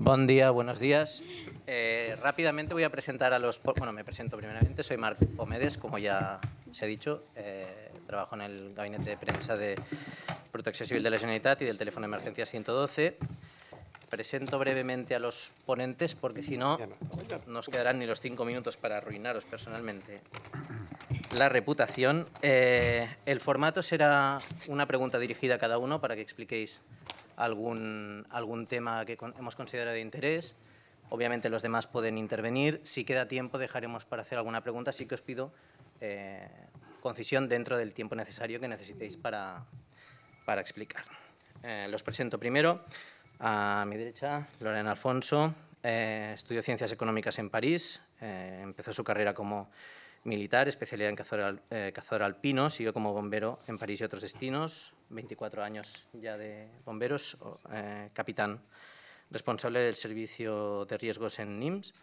Buen día, buenos días. Eh, rápidamente voy a presentar a los... Bueno, me presento primeramente. Soy Marc Pomedes, como ya se ha dicho. Eh, trabajo en el gabinete de prensa de Protección Civil de la Generalitat y del teléfono de emergencia 112. Presento brevemente a los ponentes porque si no nos quedarán ni los cinco minutos para arruinaros personalmente la reputación. Eh, el formato será una pregunta dirigida a cada uno para que expliquéis algún, algún tema que hemos considerado de interés. Obviamente los demás pueden intervenir. Si queda tiempo, dejaremos para hacer alguna pregunta. Así que os pido eh, concisión dentro del tiempo necesario que necesitéis para, para explicar. Eh, los presento primero. A mi derecha, Lorena Alfonso. Eh, estudió Ciencias Económicas en París. empezó su carrera como militar, especialidad en eh, cazador, alpino, siguió como bombero en París y otros destinos, 24 años ya de bomberos, eh, capitán, responsable del servicio de riesgos en NIMS,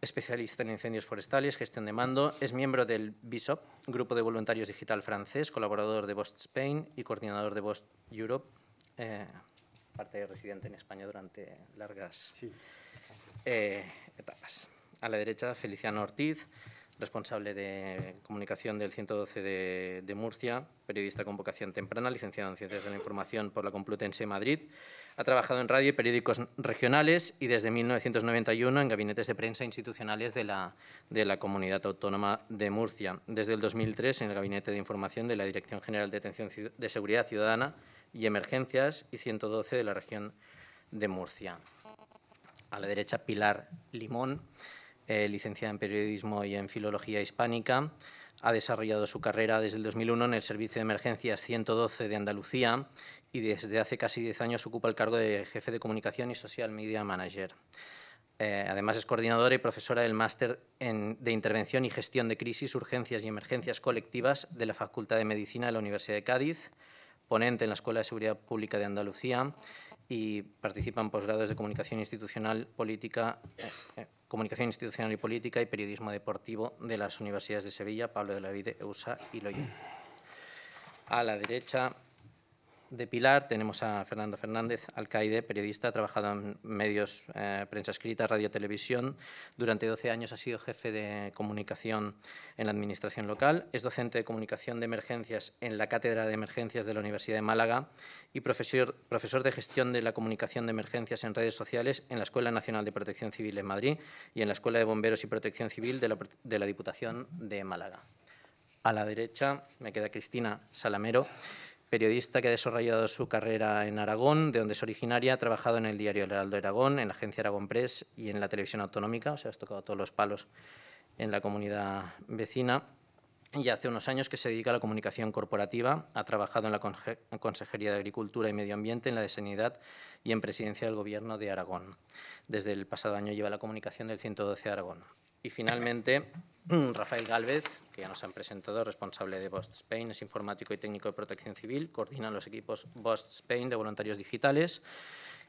especialista en incendios forestales, gestión de mando, es miembro del BISOP, Grupo de Voluntarios Digital Francés, colaborador de Bost Spain y coordinador de Bost Europe, eh, parte de residente en España durante largas etapas. A la derecha, Feliciano Ortiz, responsable de comunicación del 112 de, Murcia, periodista con vocación temprana, licenciado en Ciencias de la Información por la Complutense Madrid. Ha trabajado en radio y periódicos regionales y desde 1991 en gabinetes de prensa institucionales de la, de la Comunidad Autónoma de Murcia. Desde el 2003 en el Gabinete de Información de la Dirección General de Atención de Seguridad Ciudadana y Emergencias y 112 de la región de Murcia. A la derecha, Pilar Limón eh, licenciada en Periodismo y en Filología Hispánica. Ha desarrollado su carrera desde el 2001 en el Servicio de Emergencias 112 de Andalucía y desde hace casi 10 años ocupa el cargo de Jefe de Comunicación y Social Media Manager. Eh, además es coordinadora y profesora del Máster de Intervención y Gestión de Crisis, Urgencias y Emergencias Colectivas de la Facultad de Medicina de la Universidad de Cádiz, ponente en la Escuela de Seguridad Pública de Andalucía y participa en posgrados de Comunicación Institucional, Política, eh, Comunicación Institucional y Política y Periodismo Deportivo de las Universidades de Sevilla, Pablo de la Vide, EUSA y Loyola. A la derecha de Pilar tenemos a Fernando Fernández, alcaide, periodista, ha trabajado en medios, eh, prensa escrita, radio, televisión. Durante 12 años ha sido jefe de comunicación en la administración local. Es docente de comunicación de emergencias en la Cátedra de Emergencias de la Universidad de Málaga y profesor, profesor de gestión de la comunicación de emergencias en redes sociales en la Escuela Nacional de Protección Civil en Madrid y en la Escuela de Bomberos y Protección Civil de la Diputación de Málaga. A la derecha me queda Cristina Salamero periodista que ha desarrollado su carrera en Aragón, de donde es originaria, ha trabajado en el diario El Heraldo de Aragón, en la agencia Aragón Press y en la televisión autonómica, o sea, has tocado todos los palos en la comunidad vecina. Y hace unos años que se dedica a la comunicación corporativa, ha trabajado en la Consejería de Agricultura y Medio Ambiente, en la de Sanidad y en Presidencia del Gobierno de Aragón. Desde el pasado año lleva la comunicación del 112 Aragón. Y finalmente, Rafael Galvez, que ya nos han presentado, responsable de Bost Spain, es informático y técnico de protección civil, coordina los equipos Bost Spain de voluntarios digitales.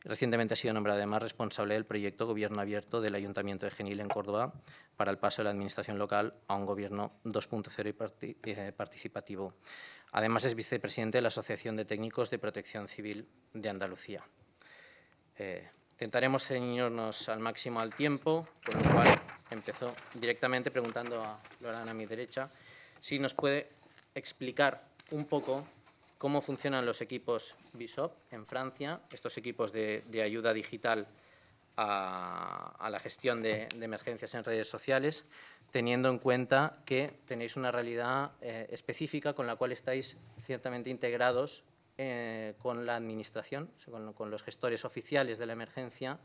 Recientemente ha sido nombrado además responsable del proyecto Gobierno Abierto del Ayuntamiento de Genil en Córdoba para el paso de la administración local a un gobierno 2.0 y eh, participativo. Además es vicepresidente de la Asociación de Técnicos de Protección Civil de Andalucía. Eh, Intentaremos ceñirnos al máximo al tiempo, por lo cual empezó directamente preguntando a Lorana a mi derecha si nos puede explicar un poco cómo funcionan los equipos BISOP en Francia, estos equipos de, ayuda digital a, la gestión de, emergencias en redes sociales, teniendo en cuenta que tenéis una realidad eh, específica con la cual estáis ciertamente integrados eh, con la Administración, con, los gestores oficiales de la emergencia,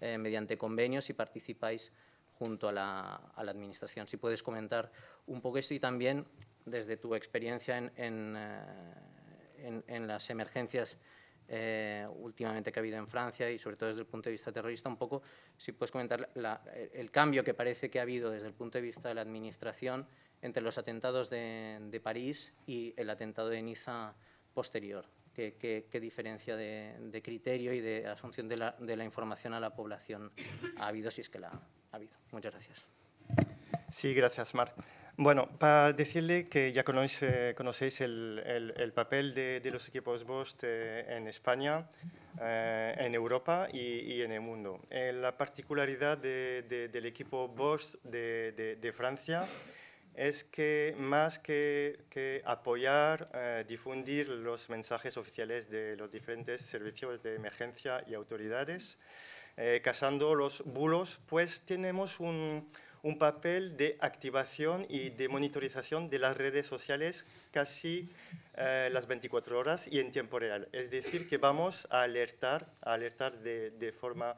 eh, mediante convenios y participáis junto a la, Administración. Si puedes comentar un poco esto y también desde tu experiencia en, en, eh, las emergencias últimamente que ha habido en Francia y sobre todo desde el punto de vista terrorista, un poco si puedes comentar el cambio que parece que ha habido desde el punto de vista de la Administración entre los atentados de, de París y el atentado de Niza posterior, qué diferencia de, criterio y de asunción de la, información a la población ha habido, si es que la ha habido. Muchas gracias. Sí, gracias, Marc. Bueno, para decirle que ya conocéis el, papel de, los equipos BOST eh, en España, eh, en Europa y, en el mundo. Eh, la particularidad del equipo BOST de Francia es que más que, apoyar, eh, difundir los mensajes oficiales de los diferentes servicios de emergencia y autoridades, eh, casando los bulos, pues tenemos un, papel de activación y de monitorización de las redes sociales casi eh, las 24 horas y en tiempo real. Es decir, que vamos a alertar, alertar de, forma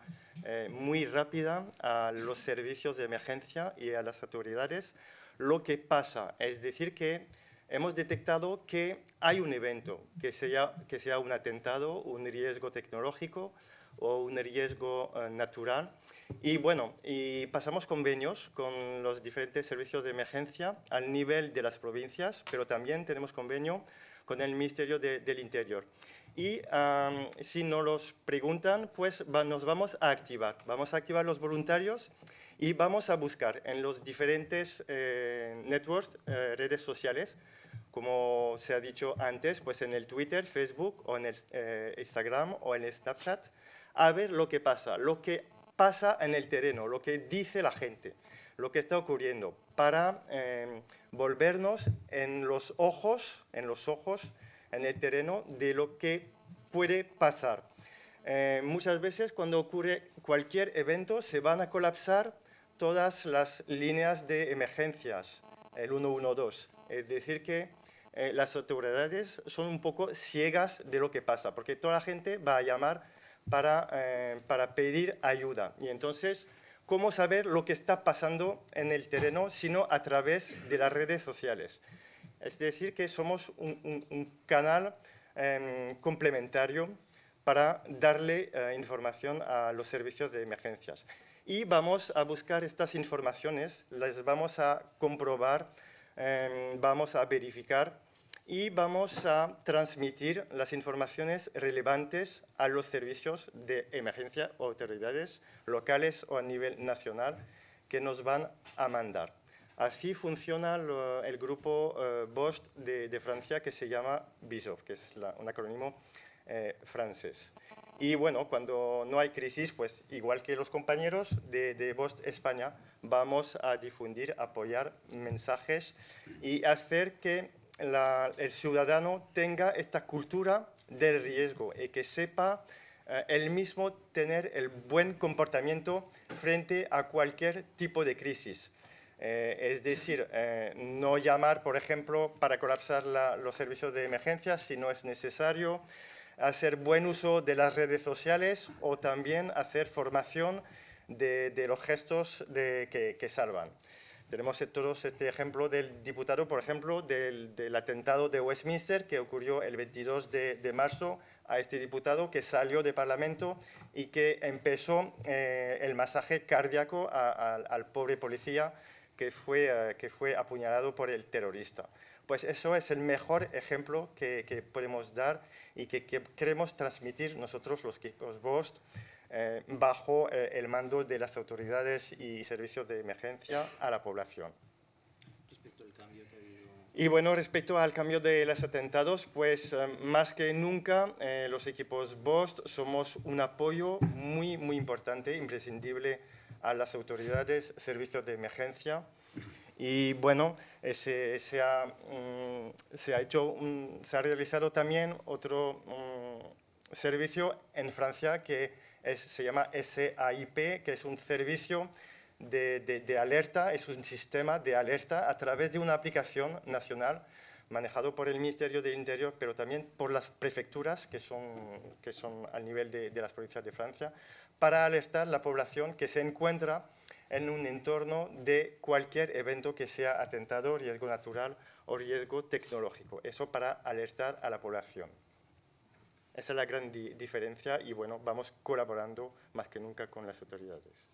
muy rápida a los servicios de emergencia y a las autoridades lo que pasa. Es decir, que hemos detectado que hay un evento, que sea, que sea un atentado, un riesgo tecnológico o un riesgo eh, natural. Y bueno, y pasamos convenios con los diferentes servicios de emergencia al nivel de las provincias, pero también tenemos convenio con el Ministerio del Interior. Y si nos los preguntan, pues nos vamos a activar. Vamos a activar los voluntarios y vamos a buscar en los diferentes eh, networks, eh, redes sociales, como se ha dicho antes, pues en el Twitter, Facebook o en el eh, Instagram o en el Snapchat, a ver lo que pasa, lo que pasa en el terreno, lo que dice la gente, lo que está ocurriendo, para volvernos en los ojos, en los ojos, en el terreno de lo que puede pasar. muchas veces cuando ocurre cualquier evento se van a colapsar todas las líneas de emergencias, el 112. Es decir, que eh, las autoridades son un poco ciegas de lo que pasa, porque toda la gente va a llamar eh, para, pedir ayuda. Y entonces, ¿cómo saber lo que está pasando en el terreno, sino a través de las redes sociales? Es decir, que somos un, canal em, complementario para darle eh, información a los servicios de emergencias y vamos a buscar estas informaciones, las vamos a comprobar, em, vamos a verificar y vamos a transmitir las informaciones relevantes a los servicios de emergencia o autoridades locales o a nivel nacional que nos van a mandar. Así funciona el grupo BOSCH eh, BOST de, Francia que se llama BISOF, que es un acrónimo eh, francés. Y bueno, cuando no hay crisis, pues igual que los compañeros de, de España, vamos a difundir, apoyar mensajes y hacer que el ciudadano tenga esta cultura del riesgo y que sepa el eh, él mismo tener el buen comportamiento frente a cualquier tipo de crisis. Eh, es decir, eh, no llamar, por ejemplo, para colapsar los servicios de emergencia si no es necesario, hacer buen uso de las redes sociales o también hacer formación de, los gestos que, salvan. Tenemos todos este ejemplo del diputado, por ejemplo, del, atentado de Westminster que ocurrió el 22 de, marzo a este diputado que salió de Parlamento y que empezó eh, el masaje cardíaco al pobre policía que fue, eh, que fue apuñalado por el terrorista pues eso es el mejor ejemplo que, podemos dar y que, queremos transmitir nosotros los equipos BOST eh, bajo eh, el mando de las autoridades y servicios de emergencia a la población. Y bueno, respecto al cambio de los atentados, pues eh, más que nunca los equipos BOST somos un apoyo muy, muy importante, imprescindible a las autoridades, servicios de emergencia y bueno, mm, se, ha, hecho se ha realizado también otro mm, servicio en Francia que se llama SAIP, que es un servicio de, alerta, es un sistema de alerta a través de una aplicación nacional manejado por el Ministerio del Interior, pero también por las prefecturas, que son, que son al nivel de, las provincias de Francia, para alertar la población que se encuentra en un entorno de cualquier evento que sea atentado, riesgo natural o riesgo tecnológico. Eso para alertar a la población. Esa es la gran diferencia y bueno, vamos colaborando más que nunca con las autoridades.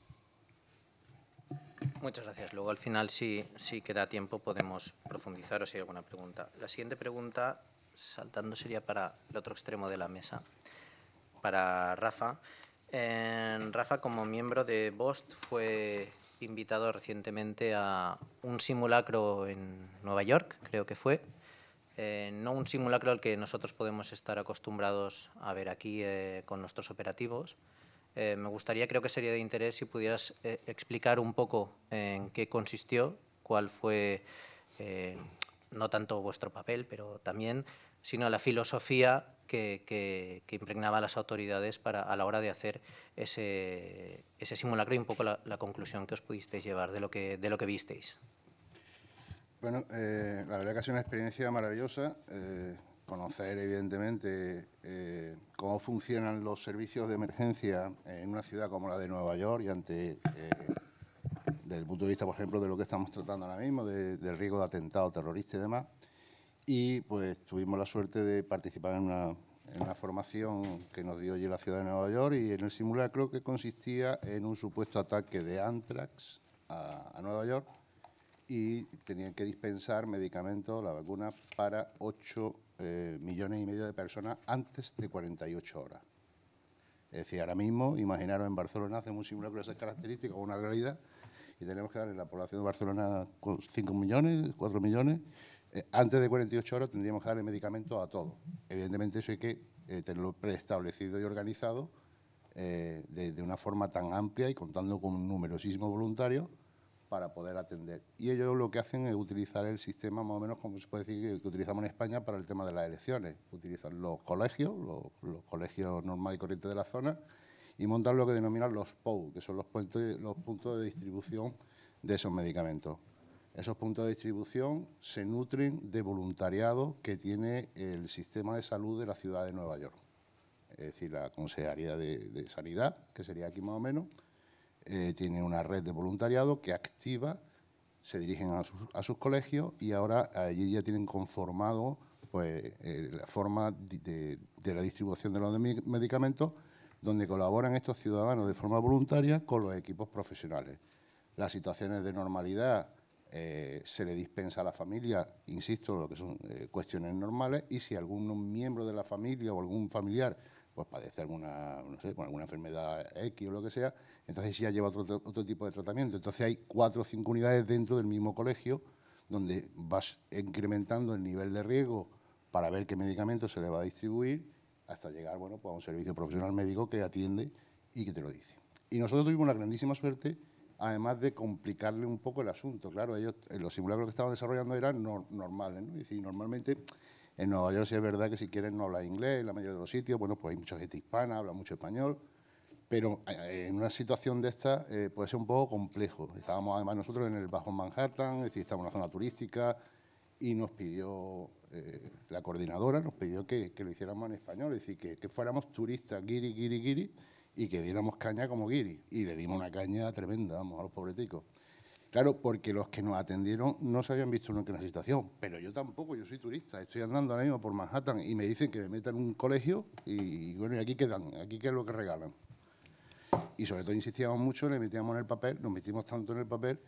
Muchas gracias. Luego al final, si, si queda tiempo, podemos profundizar o si hay alguna pregunta. La siguiente pregunta, saltando, sería para el otro extremo de la mesa, para Rafa. Rafa, como miembro de BOST, fue invitado recientemente a un simulacro en Nueva York, creo que fue. Eh, no un simulacro al que nosotros podemos estar acostumbrados a ver aquí eh, con nuestros operativos. Eh, me gustaría, creo que sería de interés si pudieras explicar un poco en qué consistió, cuál fue, no tanto vuestro papel, pero también, sino la filosofía que, impregnaba a las autoridades para, a la hora de hacer ese, ese simulacro y un poco la, conclusión que os pudisteis llevar de lo que, de lo que visteis. Bueno, eh, la verdad que ha sido una experiencia maravillosa. Eh, conocer, evidentemente, eh, cómo funcionan los servicios de emergencia en una ciudad como la de Nueva York y ante, desde el punto de vista, por ejemplo, de lo que estamos tratando ahora mismo, del riesgo de atentado terrorista y demás y pues tuvimos la suerte de participar en una, formación que nos dio allí la ciudad de Nueva York y en el simulacro que consistía en un supuesto ataque de Antrax a, Nueva York y tenían que dispensar medicamentos, la vacuna, para 8 eh, millones y medio de personas antes de 48 horas. Es decir, ahora mismo, imaginaros, en Barcelona hacemos un simulacro de esas características, una realidad, y tenemos que dar en la población de Barcelona 5 millones, 4 millones, eh, antes de 48 horas tendríamos que dar el medicamento a todos. Evidentemente eso hay que eh, tenerlo preestablecido y organizado eh, de, una forma tan amplia y contando con numerosísimos voluntarios para poder atender. Y ellos lo que hacen es utilizar el sistema más o menos como se puede decir que utilizamos en España para el tema de las elecciones. Utilizan los colegios, los, colegios normales y corrientes de la zona, y montan lo que denominan los POU, que son los puntos de distribución de esos medicamentos. Esos puntos de distribución se nutren de voluntariado que tiene el sistema de salud de la ciudad de Nueva York. Es decir, la Consejería de, Sanidad, que sería aquí más o menos, eh, tiene una red de voluntariado que activa, se dirigen a, sus colegios y ahora allí ya tienen conformado pues, eh, la forma de, de la distribución de los medicamentos donde colaboran estos ciudadanos de forma voluntaria con los equipos profesionales. Las situaciones de normalidad eh, se le dispensa a la familia, insisto, lo que son eh, cuestiones normales, y si algún miembro de la familia o algún familiar pues padece alguna, no sé, alguna enfermedad X o lo que sea, entonces ya lleva otro, tipo de tratamiento. Entonces hay cuatro o cinco unidades dentro del mismo colegio donde vas incrementando el nivel de riesgo para ver qué medicamento se le va a distribuir hasta llegar bueno, pues, a un servicio profesional médico que atiende y que te lo dice. Y nosotros tuvimos una grandísima suerte además de complicarle un poco el asunto. Claro, ellos, eh, los simulacros que estaban desarrollando eran normales, ¿no? Y normalmente en Nueva York sí es verdad que si quieren no hablar inglés, en la mayoría de los sitios, bueno, pues hay mucha gente hispana, habla mucho español, pero eh, en una situación de esta eh, puede ser un poco complejo. Estábamos además nosotros en el Bajo Manhattan, es decir, estábamos en una zona turística y nos pidió la coordinadora, nos pidió que, lo hiciéramos en español, es decir, que, que fuéramos turistas, guiri, guiri, guiri, y que diéramos caña como guiri. Y le dimos una caña tremenda, vamos, a los pobreticos. Claro, porque los que nos atendieron no se habían visto nunca en la situación, pero yo tampoco, yo soy turista, estoy andando ahora mismo por Manhattan y me dicen que me metan en un colegio y, y bueno, y aquí quedan, aquí qué es lo que regalan. Y sobre todo insistíamos mucho, le metíamos en el papel, nos metimos tanto en el papel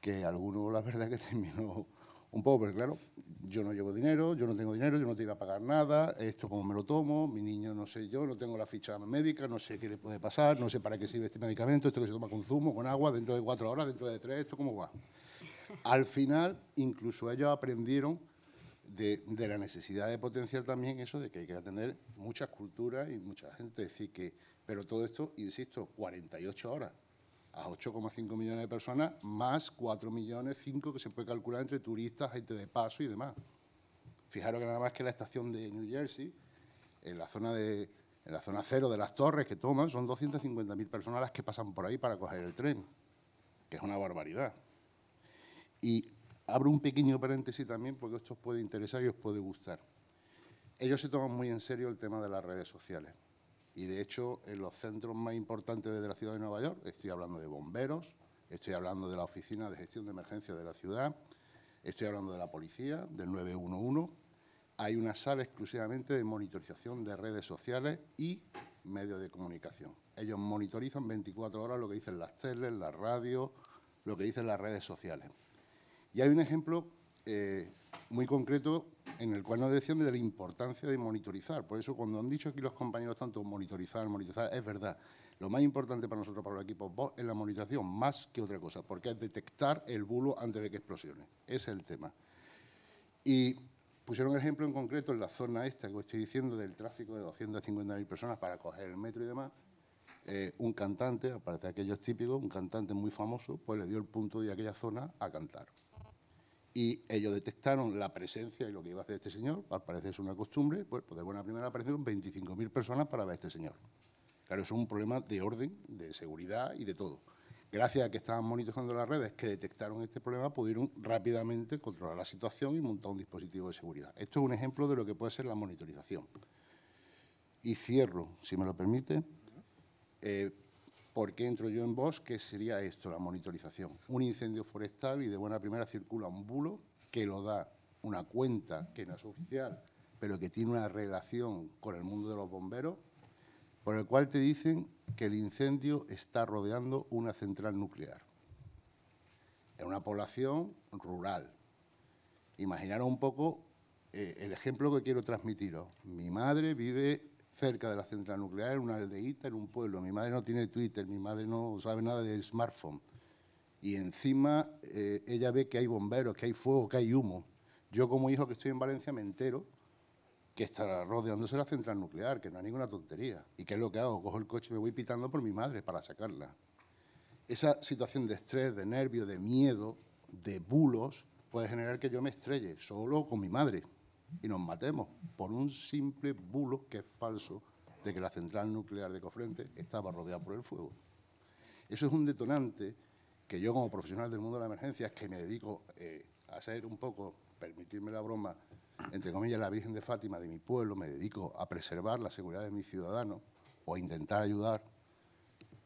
que alguno, la verdad, que terminó un poco, porque claro, yo no llevo dinero, yo no tengo dinero, yo no te iba a pagar nada, esto como me lo tomo, mi niño no sé yo, no tengo la ficha médica, no sé qué le puede pasar, no sé para qué sirve este medicamento, esto que se toma con zumo, con agua, dentro de cuatro horas, dentro de tres, esto cómo va. Al final, incluso ellos aprendieron de, la necesidad de potenciar también eso de que hay que atender muchas culturas y mucha gente, decir, que, pero todo esto, insisto, 48 horas a 8,5 millones de personas, más 4 millones 5 que se puede calcular entre turistas, gente de paso y demás. Fijaros que nada más que la estación de New Jersey, en la zona, de, en la zona cero de las torres que toman, son 250.000 personas las que pasan por ahí para coger el tren, que es una barbaridad. Y abro un pequeño paréntesis también porque esto os puede interesar y os puede gustar. Ellos se toman muy en serio el tema de las redes sociales. Y de hecho, en los centros más importantes de la ciudad de Nueva York, estoy hablando de bomberos, estoy hablando de la Oficina de Gestión de Emergencias de la ciudad, estoy hablando de la policía, del 911, hay una sala exclusivamente de monitorización de redes sociales y medios de comunicación. Ellos monitorizan 24 horas lo que dicen las teles, las radios, lo que dicen las redes sociales. Y hay un ejemplo eh, muy concreto en el cual nos decían de la importancia de monitorizar. Por eso, cuando han dicho aquí los compañeros tanto monitorizar, monitorizar, es verdad. Lo más importante para nosotros, para los equipos vos es la monitorización, más que otra cosa, porque es detectar el bulo antes de que explosione. Ese es el tema. Y pusieron un ejemplo en concreto en la zona esta que os estoy diciendo, del tráfico de 250.000 personas para coger el metro y demás. Eh, un cantante, aparte de aquellos típicos, un cantante muy famoso, pues le dio el punto de aquella zona a cantar y ellos detectaron la presencia y lo que iba a hacer este señor, al parecer es una costumbre, pues, pues de buena primera aparecieron 25.000 personas para ver a este señor. Claro, es un problema de orden, de seguridad y de todo. Gracias a que estaban monitoreando las redes que detectaron este problema, pudieron rápidamente controlar la situación y montar un dispositivo de seguridad. Esto es un ejemplo de lo que puede ser la monitorización. Y cierro, si me lo permite. Eh, ¿Por qué entro yo en vos? ¿Qué sería esto, la monitorización? Un incendio forestal y de buena primera circula un bulo que lo da una cuenta que no es oficial, pero que tiene una relación con el mundo de los bomberos, por el cual te dicen que el incendio está rodeando una central nuclear. En una población rural. Imaginaros un poco eh, el ejemplo que quiero transmitiros. Mi madre vive cerca de la central nuclear, en una aldeíta, en un pueblo. Mi madre no tiene Twitter, mi madre no sabe nada del smartphone. Y encima eh, ella ve que hay bomberos, que hay fuego, que hay humo. Yo como hijo que estoy en Valencia me entero que está rodeándose la central nuclear, que no hay ninguna tontería. ¿Y qué es lo que hago? Cojo el coche y me voy pitando por mi madre para sacarla. Esa situación de estrés, de nervio, de miedo, de bulos, puede generar que yo me estrelle solo con mi madre y nos matemos por un simple bulo que es falso de que la central nuclear de Cofrente estaba rodeada por el fuego. Eso es un detonante que yo como profesional del mundo de la emergencia, que me dedico eh, a hacer un poco, permitirme la broma, entre comillas, la Virgen de Fátima de mi pueblo, me dedico a preservar la seguridad de mis ciudadanos o a intentar ayudar,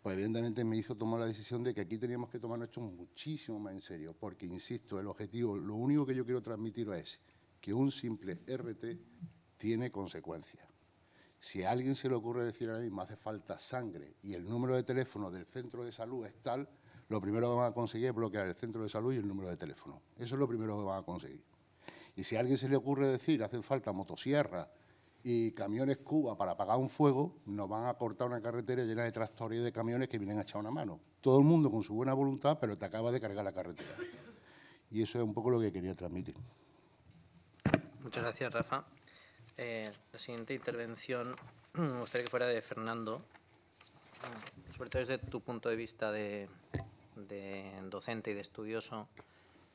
pues evidentemente me hizo tomar la decisión de que aquí teníamos que tomarnos esto muchísimo más en serio, porque, insisto, el objetivo, lo único que yo quiero transmitir es que un simple RT tiene consecuencias. Si a alguien se le ocurre decir ahora mismo hace falta sangre y el número de teléfono del centro de salud es tal, lo primero que van a conseguir es bloquear el centro de salud y el número de teléfono. Eso es lo primero que van a conseguir. Y si a alguien se le ocurre decir hace falta motosierra y camiones Cuba para apagar un fuego, nos van a cortar una carretera llena de tractores y de camiones que vienen a echar una mano. Todo el mundo con su buena voluntad, pero te acaba de cargar la carretera. Y eso es un poco lo que quería transmitir. Muchas gracias, Rafa. Eh, la siguiente intervención me gustaría que fuera de Fernando, sobre todo desde tu punto de vista de, docente y de estudioso,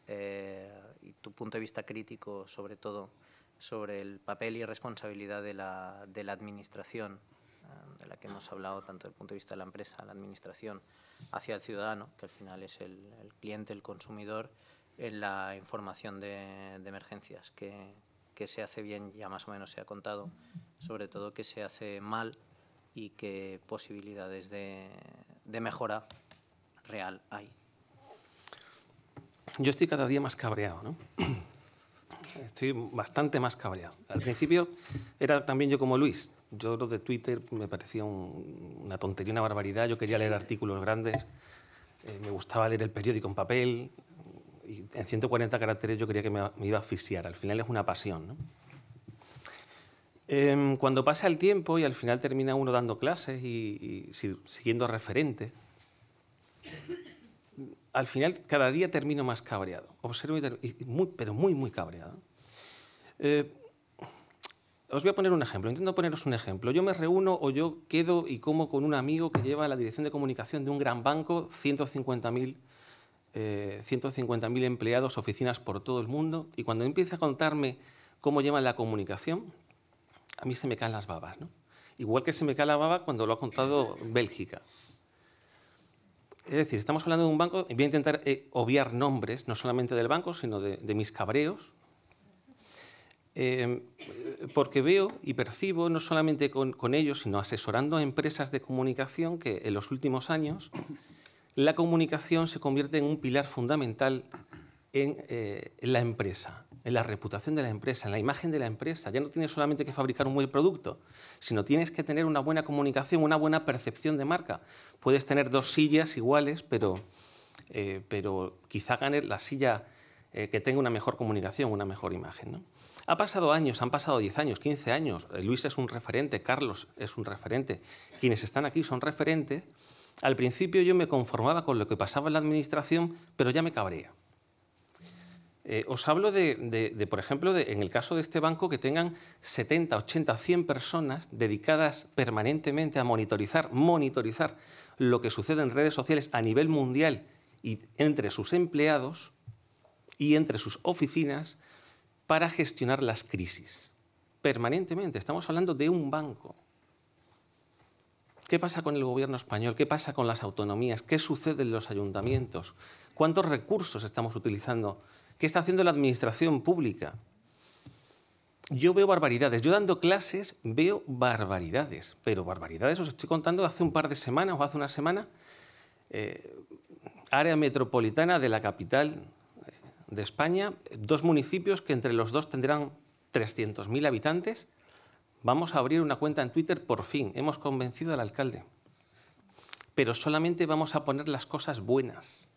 eh, y tu punto de vista crítico, sobre todo, sobre el papel y responsabilidad de la, Administración, eh, de la que hemos hablado tanto desde el punto de vista de la empresa, la Administración, hacia el ciudadano, que al final es el, cliente, el consumidor, en la información de, de emergencias. que que se hace bien ya más o menos se ha contado, sobre todo que se hace mal y qué posibilidades de, mejora real hay. Yo estoy cada día más cabreado, ¿no? Estoy bastante más cabreado. Al principio era también yo como Luis. Yo lo de Twitter me parecía una tontería, una barbaridad. Yo quería leer artículos grandes. Eh, me gustaba leer el periódico en papel, en 140 caracteres yo quería que me, iba a asfixiar. Al final es una pasión. Em, cuando pasa el tiempo y al final termina uno dando clases y, siguiendo referente, al final cada día termino más cabreado. Observo muy, pero muy, muy cabreado. Eh, os voy a poner un ejemplo, intento poneros un ejemplo. Yo me reúno o yo quedo y como con un amigo que lleva la dirección de comunicación de un gran banco 150.000 150.000 eh, empleados, oficinas por todo el mundo, y cuando empieza a contarme cómo llevan la comunicación, a mí se me caen las babas, Igual que se me cae la baba cuando lo ha contado Bélgica. Es decir, estamos hablando de un banco, voy a intentar eh, obviar nombres, no solamente del banco, sino de, mis cabreos, eh, porque veo y percibo, no solamente con, con ellos, sino asesorando a empresas de comunicación que en los últimos años la comunicación se convierte en un pilar fundamental eh, en, la empresa, en la reputación de la empresa, en la imagen de la empresa. Ya no tienes solamente que fabricar un buen producto, sino tienes que tener una buena comunicación, una buena percepción de marca. Puedes tener dos sillas iguales, pero, eh, pero quizá gane la silla eh, que tenga una mejor comunicación, una mejor imagen. Ha pasado años, han pasado 10 años, 15 años. Luis es un referente, Carlos es un referente. Quienes están aquí son referentes al principio yo me conformaba con lo que pasaba en la administración, pero ya me cabría. Eh, os hablo de, por ejemplo, en el caso de este banco, que tengan 70, 80, 100 personas dedicadas permanentemente a monitorizar, monitorizar lo que sucede en redes sociales a nivel mundial y entre sus empleados y entre sus oficinas para gestionar las crisis. Permanentemente, estamos hablando de un banco. ¿Qué pasa con el gobierno español? ¿Qué pasa con las autonomías? ¿Qué sucede en los ayuntamientos? ¿Cuántos recursos estamos utilizando? ¿Qué está haciendo la administración pública? Yo veo barbaridades. Yo dando clases veo barbaridades. Pero barbaridades os estoy contando hace un par de semanas o hace una semana. Eh, área metropolitana de la capital eh, de España, dos municipios que entre los dos tendrán 300.000 habitantes, Vamos a abrir una cuenta en Twitter por fin. Hemos convencido al alcalde. Pero solamente vamos a poner las cosas buenas.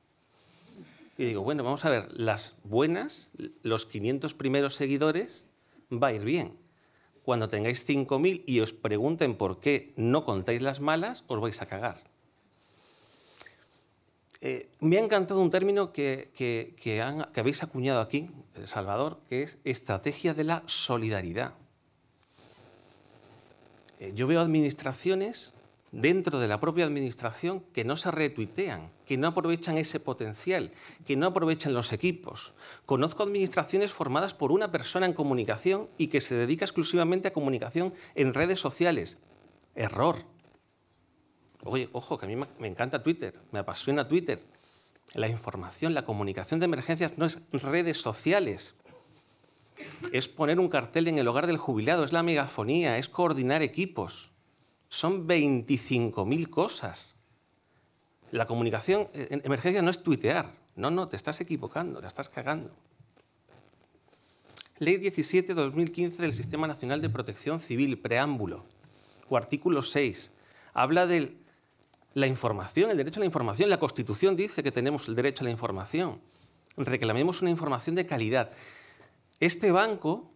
Y digo, bueno, vamos a ver, las buenas, los 500 primeros seguidores, va a ir bien. Cuando tengáis 5.000 y os pregunten por qué no contáis las malas, os vais a cagar. Eh, me ha encantado un término que, que habéis acuñado aquí, eh, Salvador, que es estrategia de la solidaridad. Eh, yo veo administraciones dentro de la propia administración que no se retuitean, que no aprovechan ese potencial, que no aprovechan los equipos. Conozco administraciones formadas por una persona en comunicación y que se dedica exclusivamente a comunicación en redes sociales. Error. Oye, ojo, que a mí me encanta Twitter, me apasiona Twitter. La información, la comunicación de emergencias no es redes sociales es poner un cartel en el hogar del jubilado, es la megafonía, es coordinar equipos. Son 25.000 cosas. La comunicación eh, en emergencia no es tuitear. No, no, te estás equivocando, la estás cagando. Ley 17-2015 del Sistema Nacional de Protección Civil, preámbulo, o artículo 6, habla de la información, el derecho a la información. La Constitución dice que tenemos el derecho a la información. Reclamemos una información de calidad. Este banco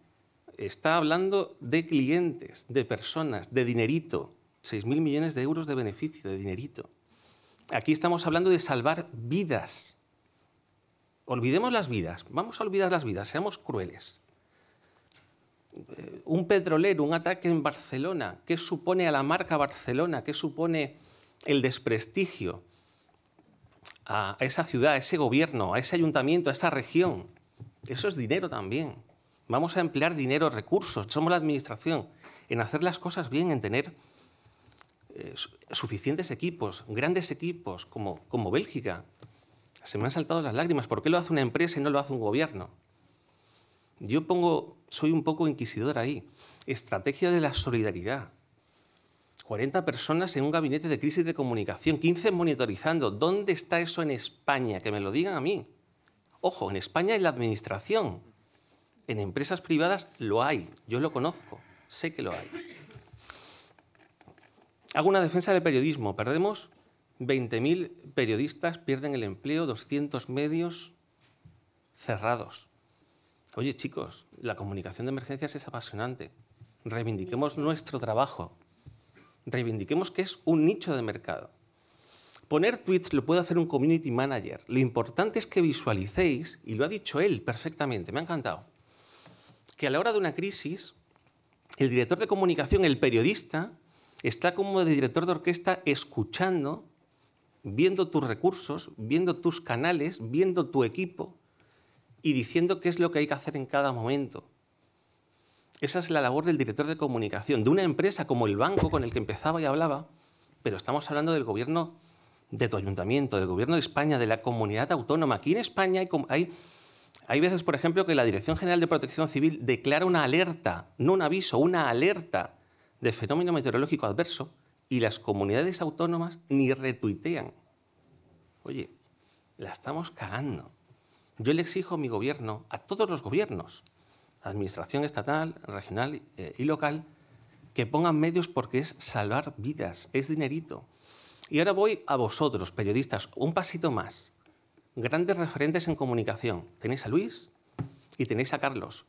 está hablando de clientes, de personas, de dinerito. 6.000 millones de euros de beneficio, de dinerito. Aquí estamos hablando de salvar vidas. Olvidemos las vidas, vamos a olvidar las vidas, seamos crueles. Eh, un petrolero, un ataque en Barcelona, ¿qué supone a la marca Barcelona? ¿Qué supone el desprestigio a esa ciudad, a ese gobierno, a ese ayuntamiento, a esa región? Eso es dinero también. Vamos a emplear dinero, recursos, somos la administración, en hacer las cosas bien, en tener eh, suficientes equipos, grandes equipos, como, como Bélgica. Se me han saltado las lágrimas. ¿Por qué lo hace una empresa y no lo hace un gobierno? Yo pongo, soy un poco inquisidor ahí. Estrategia de la solidaridad. 40 personas en un gabinete de crisis de comunicación, 15 monitorizando. ¿Dónde está eso en España? Que me lo digan a mí. Ojo, en España en la administración, en empresas privadas lo hay, yo lo conozco, sé que lo hay. Hago una defensa del periodismo, perdemos 20.000 periodistas, pierden el empleo, 200 medios cerrados. Oye chicos, la comunicación de emergencias es apasionante. Reivindiquemos nuestro trabajo. Reivindiquemos que es un nicho de mercado. Poner tweets lo puede hacer un community manager. Lo importante es que visualicéis, y lo ha dicho él perfectamente, me ha encantado, que a la hora de una crisis, el director de comunicación, el periodista, está como de director de orquesta escuchando, viendo tus recursos, viendo tus canales, viendo tu equipo y diciendo qué es lo que hay que hacer en cada momento. Esa es la labor del director de comunicación, de una empresa como el banco con el que empezaba y hablaba, pero estamos hablando del gobierno de tu ayuntamiento, del gobierno de España, de la comunidad autónoma. Aquí en España hay, hay, hay veces, por ejemplo, que la Dirección General de Protección Civil declara una alerta, no un aviso, una alerta de fenómeno meteorológico adverso y las comunidades autónomas ni retuitean. Oye, la estamos cagando. Yo le exijo a mi gobierno, a todos los gobiernos, administración estatal, regional eh, y local, que pongan medios porque es salvar vidas, es dinerito. Y ahora voy a vosotros, periodistas, un pasito más. Grandes referentes en comunicación. Tenéis a Luis y tenéis a Carlos.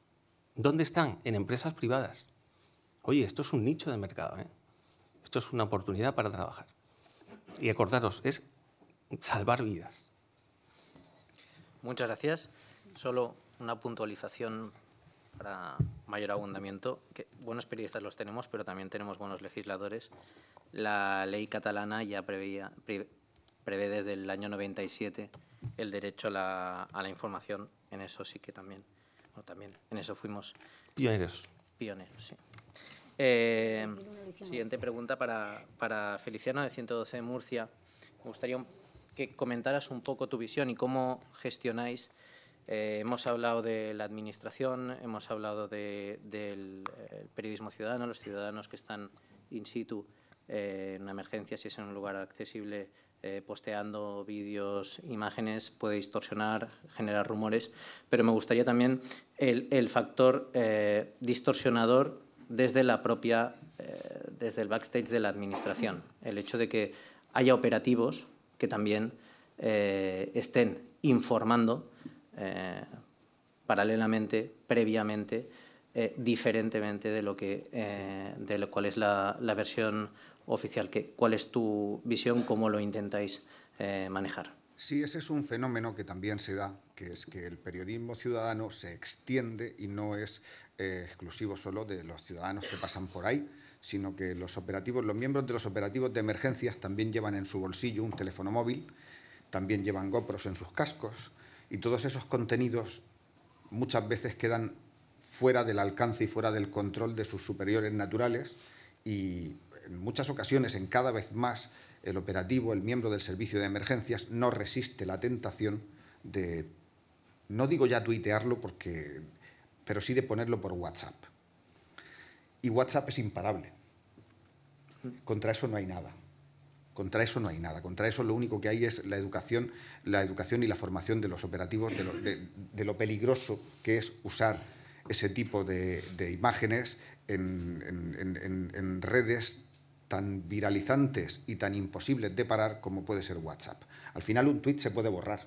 ¿Dónde están? En empresas privadas. Oye, esto es un nicho de mercado. ¿eh? Esto es una oportunidad para trabajar. Y acordaros, es salvar vidas. Muchas gracias. Solo una puntualización para mayor abundamiento. buenos periodistas los tenemos, pero también tenemos buenos legisladores la ley catalana ya preveía, prevé desde el año 97 el derecho a la, información. En eso sí que también, también, en eso fuimos pioneros. Pioneros, sí. Eh, siguiente pregunta para, para, Feliciano de 112 Murcia. Me gustaría que comentaras un poco tu visión y cómo gestionáis. Eh, hemos hablado de la administración, hemos hablado del eh, periodismo ciudadano, los ciudadanos que están in situ eh, en una emergencia, si es en un lugar accesible, eh, posteando vídeos, imágenes, puede distorsionar, generar rumores, pero me gustaría también el, factor eh, distorsionador desde la propia, desde el backstage de la administración, el hecho de que haya operativos que también estén informando paralelamente, previamente, diferentemente de lo que, de lo cual es la, la versión oficial. ¿Cuál es tu visión? ¿Cómo lo intentáis eh, manejar? Sí, ese es un fenómeno que también se da, que es que el periodismo ciudadano se extiende y no es eh, exclusivo solo de los ciudadanos que pasan por ahí, sino que los operativos, los miembros de los operativos de emergencias también llevan en su bolsillo un teléfono móvil, también llevan GoPros en sus cascos y todos esos contenidos muchas veces quedan fuera del alcance y fuera del control de sus superiores naturales y en muchas ocasiones, en cada vez más, el operativo, el miembro del servicio de emergencias, no resiste la tentación de, no digo ya tuitearlo, porque, pero sí de ponerlo por WhatsApp. Y WhatsApp es imparable. Contra eso no hay nada. Contra eso no hay nada. Contra eso lo único que hay es la educación, la educación y la formación de los operativos, de lo, peligroso que es usar ese tipo de, imágenes en, en redes tan viralizantes y tan imposibles de parar como puede ser WhatsApp. Al final un tweet se puede borrar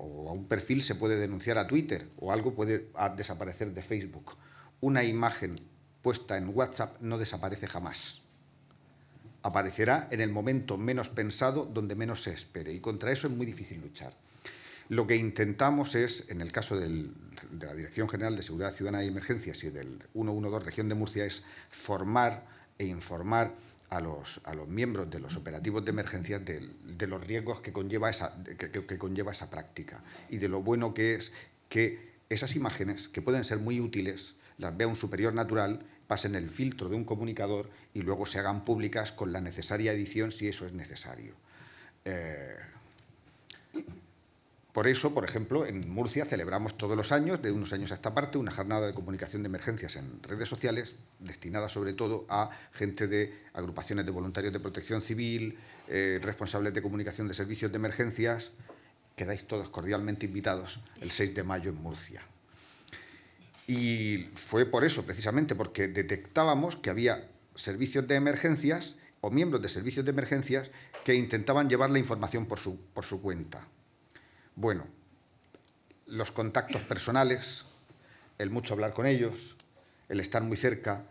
o a un perfil se puede denunciar a Twitter o algo puede ah, desaparecer de Facebook. Una imagen puesta en WhatsApp no desaparece jamás. Aparecerá en el momento menos pensado, donde menos se espere, y contra eso es muy difícil luchar. Lo que intentamos es, en el caso de la Dirección General de Seguridad Ciudadana y Emergencias y del 112 Región de Murcia, es formar e informar a los, a los miembros de los operativos de emergencia de, los riesgos que conlleva, esa, que, conlleva esa práctica y de lo bueno que es que esas imágenes, que pueden ser muy útiles, las vea un superior natural, pasen el filtro de un comunicador y luego se hagan públicas con la necesaria edición si eso es necesario. Eh, por eso, por ejemplo, en Murcia celebramos todos los años, de unos años a esta parte, una jornada de comunicación de emergencias en redes sociales, destinada sobre todo a gente de agrupaciones de voluntarios de protección civil, eh, responsables de comunicación de servicios de emergencias. Quedáis todos cordialmente invitados el 6 de mayo en Murcia. Y fue por eso, precisamente, porque detectábamos que había servicios de emergencias o miembros de servicios de emergencias que intentaban llevar la información por su cuenta bueno, los contactos personales, el mucho hablar con ellos, el estar muy cerca,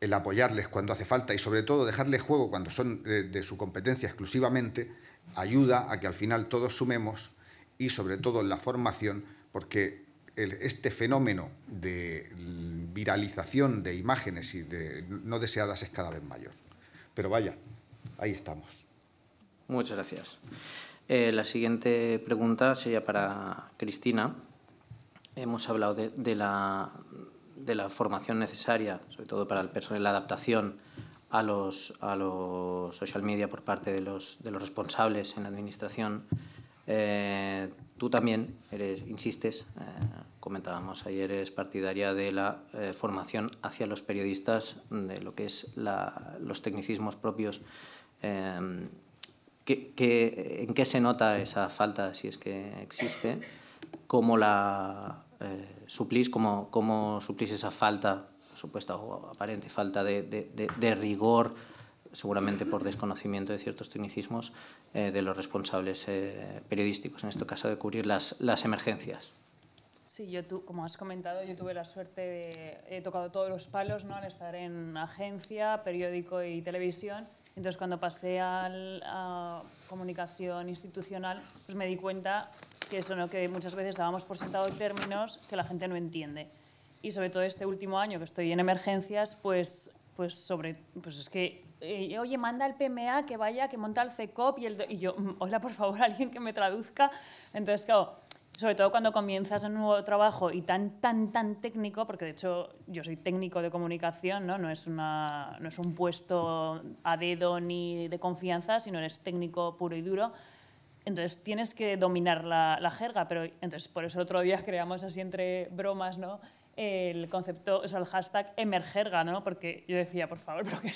el apoyarles cuando hace falta y sobre todo dejarles juego cuando son eh, de, su competencia exclusivamente, ayuda a que al final todos sumemos y sobre todo en la formación, porque este fenómeno de viralización de imágenes y de no deseadas es cada vez mayor. Pero vaya, ahí estamos. Muchas gracias. Eh, la siguiente pregunta sería para Cristina. Hemos hablado de, la, de, la, formación necesaria, sobre todo para el personal, la adaptación a los, a los social media por parte de los, de los responsables en la administración. Eh, tú también eres, insistes, eh, comentábamos ayer, es partidaria de la formación hacia los periodistas, de lo que es la, los tecnicismos propios en qué se nota esa falta, si es que existe? ¿Cómo la eh, suplís? ¿Cómo, suplís esa falta, supuesta o aparente falta de, de, de, rigor, seguramente por desconocimiento de ciertos tecnicismos, eh, de los responsables eh, periodísticos, en este caso de cubrir las, las emergencias? Sí, yo como has comentado, yo tuve la suerte de... He tocado todos los palos ¿no? al estar en agencia, periódico y televisión entonces, cuando pasé al, a comunicación institucional, pues me di cuenta que eso, ¿no? que muchas veces dábamos por sentado términos que la gente no entiende. Y sobre todo este último año que estoy en emergencias, pues, pues, sobre, pues es que eh, oye, manda el PMA que vaya, que monta el CECOP y, el, y yo, mm, hola, por favor, alguien que me traduzca. Entonces, claro, sobre todo cuando comienzas un nuevo trabajo y tan, tan, tan técnico, porque de hecho yo soy técnico de comunicación, ¿no? No es, una, no es un puesto a dedo ni de confianza, sino eres técnico puro y duro. Entonces tienes que dominar la, jerga, pero entonces por eso otro día creamos así entre bromas, ¿no? el concepto, o el hashtag emergerga, ¿no? Porque yo decía, por favor, ¿pero qué,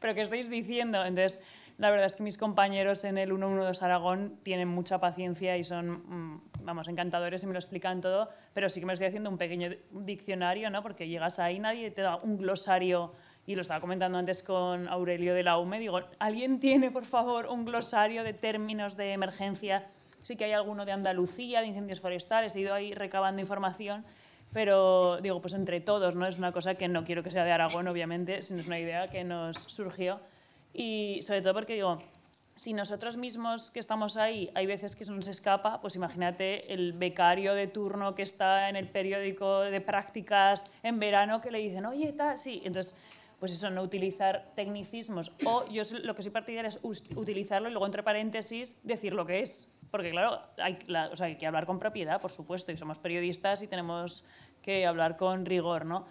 ¿pero qué estáis diciendo? Entonces, la verdad es que mis compañeros en el 112 Aragón tienen mucha paciencia y son, mm, vamos, encantadores y me lo explican todo, pero sí que me estoy haciendo un pequeño diccionario, ¿no? Porque llegas ahí, nadie te da un glosario y lo estaba comentando antes con Aurelio de la UME, digo, ¿alguien tiene, por favor, un glosario de términos de emergencia? Sí que hay alguno de Andalucía, de incendios forestales, he ido ahí recabando información, pero digo, pues entre todos, ¿no? Es una cosa que no quiero que sea de Aragón, obviamente, sino es una idea que nos surgió. Y sobre todo porque digo, si nosotros mismos que estamos ahí, hay veces que se nos escapa, pues imagínate el becario de turno que está en el periódico de prácticas en verano que le dicen, oye, tal, sí. Entonces, pues eso, no utilizar tecnicismos. O yo lo que soy partidaria es utilizarlo y luego, entre paréntesis, decir lo que es. Porque, claro, hay, hay que hablar con propiedad, por supuesto, y somos periodistas y tenemos que hablar con rigor, ¿no?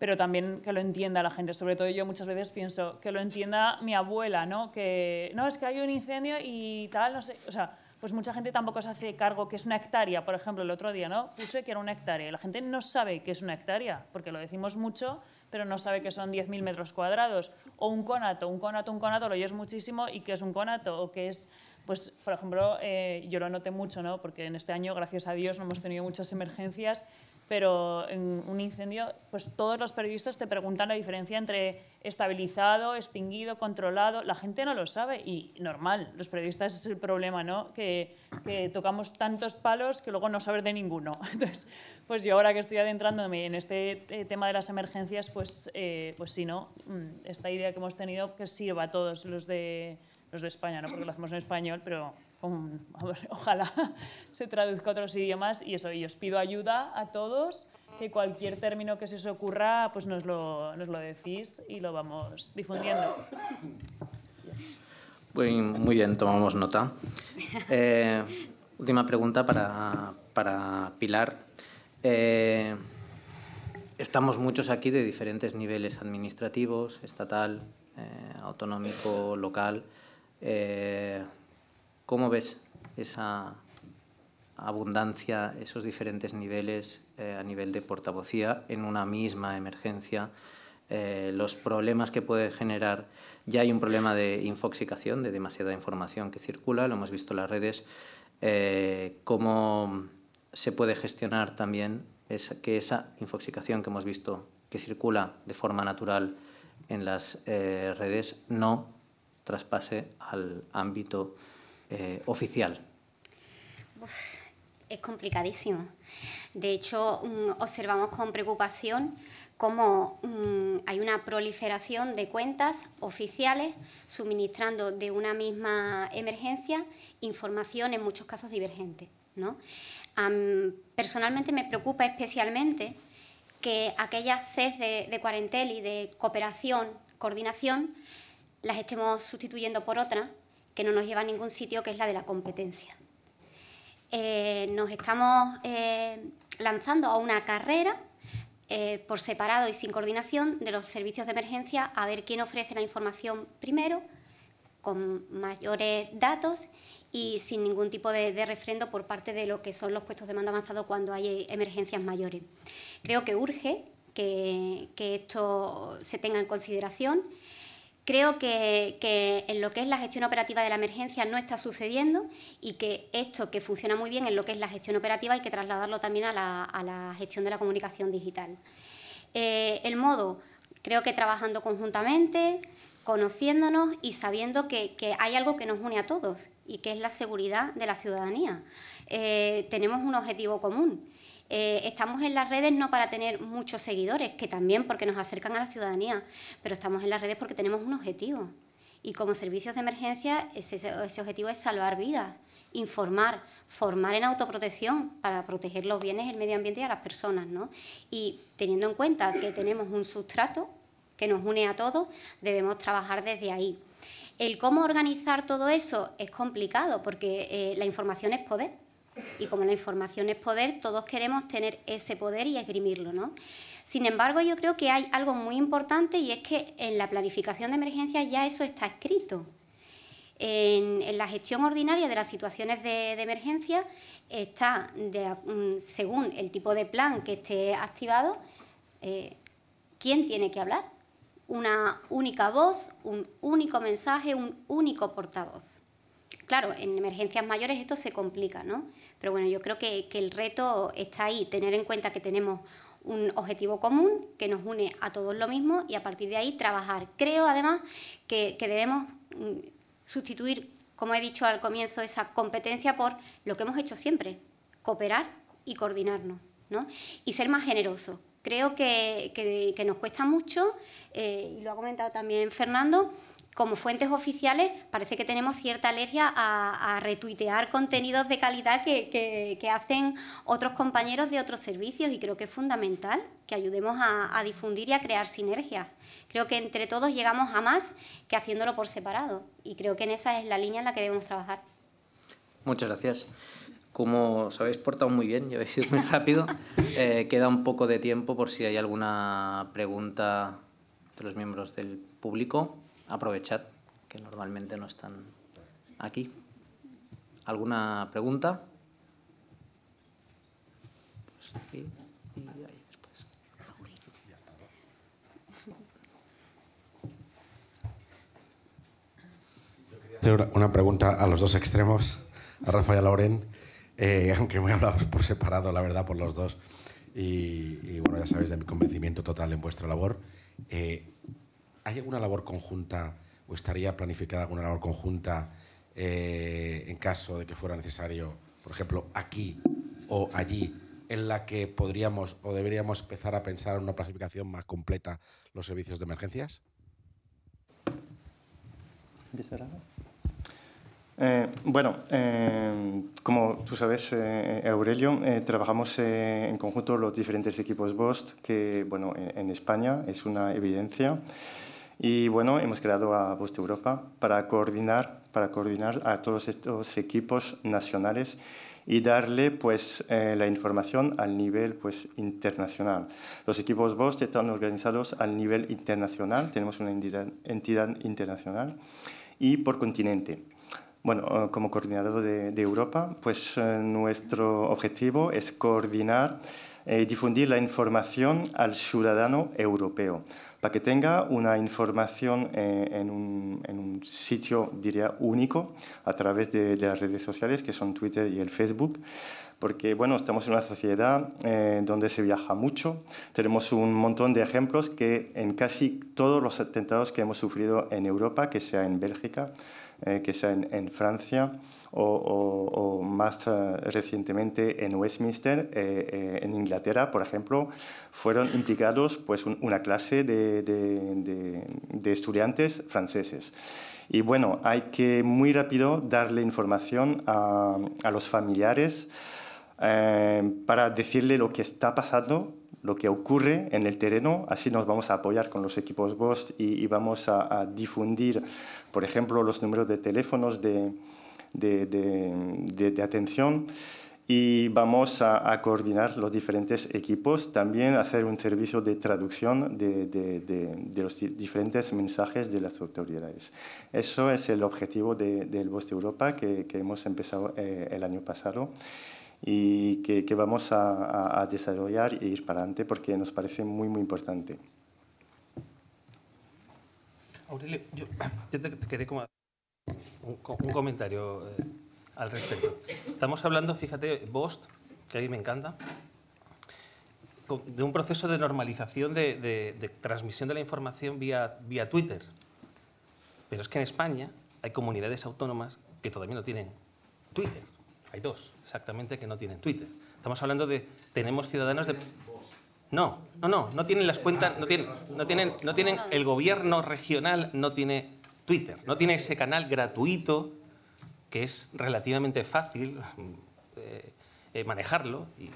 pero también que lo entienda la gente. Sobre todo yo muchas veces pienso que lo entienda mi abuela, ¿no? Que no, es que hay un incendio y tal, no sé. O sea, pues mucha gente tampoco se hace cargo que es una hectárea. Por ejemplo, el otro día, ¿no? Puse que era una hectárea la gente no sabe que es una hectárea, porque lo decimos mucho, pero no sabe que son 10.000 metros cuadrados. O un conato, un conato, un conato, lo oyes muchísimo y que es un conato, o que es... Pues, por ejemplo, eh, yo lo noté mucho, ¿no? Porque en este año, gracias a Dios, no hemos tenido muchas emergencias pero en un incendio, pues todos los periodistas te preguntan la diferencia entre estabilizado, extinguido, controlado. La gente no lo sabe y normal, los periodistas es el problema, ¿no? Que, tocamos tantos palos que luego no sabes de ninguno. Entonces, pues yo ahora que estoy adentrándome en este eh, tema de las emergencias, pues, eh, pues sí, ¿no? Mm, esta idea que hemos tenido que sirva a todos los de, los de España, ¿no? Porque lo hacemos en español, pero ojalá se traduzca a otros idiomas y eso, y os pido ayuda a todos, que cualquier término que se os ocurra, pues nos lo, nos lo decís y lo vamos difundiendo. Muy, muy bien, tomamos nota. Eh, última pregunta para, Pilar. Eh, estamos muchos aquí de diferentes niveles administrativos, estatal, eh, autonómico, local. ¿Cómo ves esa abundancia, esos diferentes niveles eh, a nivel de portavocía en una misma emergencia? Eh, los problemas que puede generar. Ya hay un problema de infoxicación, de demasiada información que circula, lo hemos visto en las redes. Eh, cómo se puede gestionar también que esa infoxicación que hemos visto que circula de forma natural en las redes no traspase al ámbito eh, oficial? es complicadísimo. De hecho, mm, observamos con preocupación cómo mm, hay una proliferación de cuentas oficiales suministrando de una misma emergencia información en muchos casos divergente. personalmente me preocupa especialmente que aquellas CES de, de y de cooperación, coordinación, las estemos sustituyendo por otras que no nos lleva a ningún sitio, que es la de la competencia. Eh, nos estamos eh, lanzando a una carrera eh, por separado y sin coordinación de los servicios de emergencia a ver quién ofrece la información primero, con mayores datos y sin ningún tipo de, refrendo por parte de lo que son los puestos de mando avanzado cuando hay emergencias mayores. Creo que urge que esto se tenga en consideración. Creo que, en lo que es la gestión operativa de la emergencia no está sucediendo y que esto que funciona muy bien en lo que es la gestión operativa hay que trasladarlo también a la, gestión de la comunicación digital. Eh, el modo, creo que trabajando conjuntamente, conociéndonos y sabiendo que, hay algo que nos une a todos y que es la seguridad de la ciudadanía. Eh, tenemos un objetivo común eh, estamos en las redes no para tener muchos seguidores, que también porque nos acercan a la ciudadanía, pero estamos en las redes porque tenemos un objetivo. Y como servicios de emergencia, ese, objetivo es salvar vidas, informar, formar en autoprotección para proteger los bienes, el medio ambiente y a las personas. ¿no? Y teniendo en cuenta que tenemos un sustrato que nos une a todos, debemos trabajar desde ahí. El cómo organizar todo eso es complicado porque eh, la información es poder y como la información es poder, todos queremos tener ese poder y esgrimirlo, ¿no? Sin embargo, yo creo que hay algo muy importante y es que en la planificación de emergencias ya eso está escrito. En, la gestión ordinaria de las situaciones de, emergencia está, mm, según el tipo de plan que esté activado, eh, quién tiene que hablar. Una única voz, un único mensaje, un único portavoz. Claro, en emergencias mayores esto se complica, ¿no? Pero bueno, yo creo que, el reto está ahí, tener en cuenta que tenemos un objetivo común que nos une a todos lo mismo y a partir de ahí trabajar. Creo además que, debemos mm, sustituir, como he dicho al comienzo, esa competencia por lo que hemos hecho siempre, cooperar y coordinarnos ¿no? y ser más generosos. Creo que, que, nos cuesta mucho, eh, y lo ha comentado también Fernando, como fuentes oficiales parece que tenemos cierta alergia a, retuitear contenidos de calidad que, hacen otros compañeros de otros servicios y creo que es fundamental que ayudemos a, difundir y a crear sinergias. Creo que entre todos llegamos a más que haciéndolo por separado y creo que en esa es la línea en la que debemos trabajar. Muchas gracias. Como os habéis portado muy bien, yo habéis sido muy rápido, eh, queda un poco de tiempo por si hay alguna pregunta de los miembros del público aprovechad, que normalmente no están aquí. ¿Alguna pregunta? Pues aquí Hacer una pregunta a los dos extremos, a Rafael y eh, aunque me hablado por separado, la verdad, por los dos. Y, bueno, ya sabéis de mi convencimiento total en vuestra labor. Eh, ¿hay alguna labor conjunta o estaría planificada alguna labor conjunta eh, en caso de que fuera necesario, por ejemplo, aquí o allí, en la que podríamos o deberíamos empezar a pensar en una planificación más completa los servicios de emergencias? Eh, bueno, eh, como tú sabes, Aurelio, trabajamos en conjunto los diferentes equipos BOST, que bueno, en España es una evidencia. Y bueno, hemos creado a Voz de Europa para coordinar, para coordinar a todos estos equipos nacionales y darle pues, eh, la información al nivel pues, internacional. Los equipos Voz están organizados al nivel internacional, tenemos una entidad, internacional, y por continente. Bueno, eh, como coordinador de, Europa, pues eh, nuestro objetivo es coordinar y difundir la información al ciudadano europeo para que tenga una información eh, en, un, sitio, diría, único a través de, las redes sociales, que son Twitter y el Facebook. Porque, bueno, estamos en una sociedad eh, donde se viaja mucho. Tenemos un montón de ejemplos que en casi todos los atentados que hemos sufrido en Europa, que sea en Bélgica, eh, que sea en, Francia, o, más eh, recientemente en Westminster, eh, en Inglaterra, por ejemplo, fueron implicados pues, una clase de, estudiantes franceses. Y bueno, hay que muy rápido darle información a, los familiares para decirle lo que está pasando, lo que ocurre en el terreno. Así nos vamos a apoyar con los equipos BOST y, vamos a difundir por ejemplo, los números de teléfonos de, atención y vamos a, coordinar los diferentes equipos, también hacer un servicio de traducción de, los diferentes mensajes de las autoridades. Eso es el objetivo del Voz de Europa que, hemos empezado eh, el año pasado y que, vamos a, desarrollar e ir para adelante porque nos parece muy, muy importante. Aurelio, yo, te quería como un, comentario eh, al respecto. Estamos hablando, fíjate, Bost, que a mí me encanta, de un proceso de normalización de, transmisión de la información vía, vía Twitter. Pero es que en España hay comunidades autónomas que todavía no tienen Twitter. Hay dos, exactamente, que no tienen Twitter. Estamos hablando de, tenemos ciudadanos de... No, no, no, no tienen las cuentas, no tienen, no tienen, no tienen, el gobierno regional no tiene Twitter, no tiene ese canal gratuito que es relativamente fácil eh, eh, manejarlo y,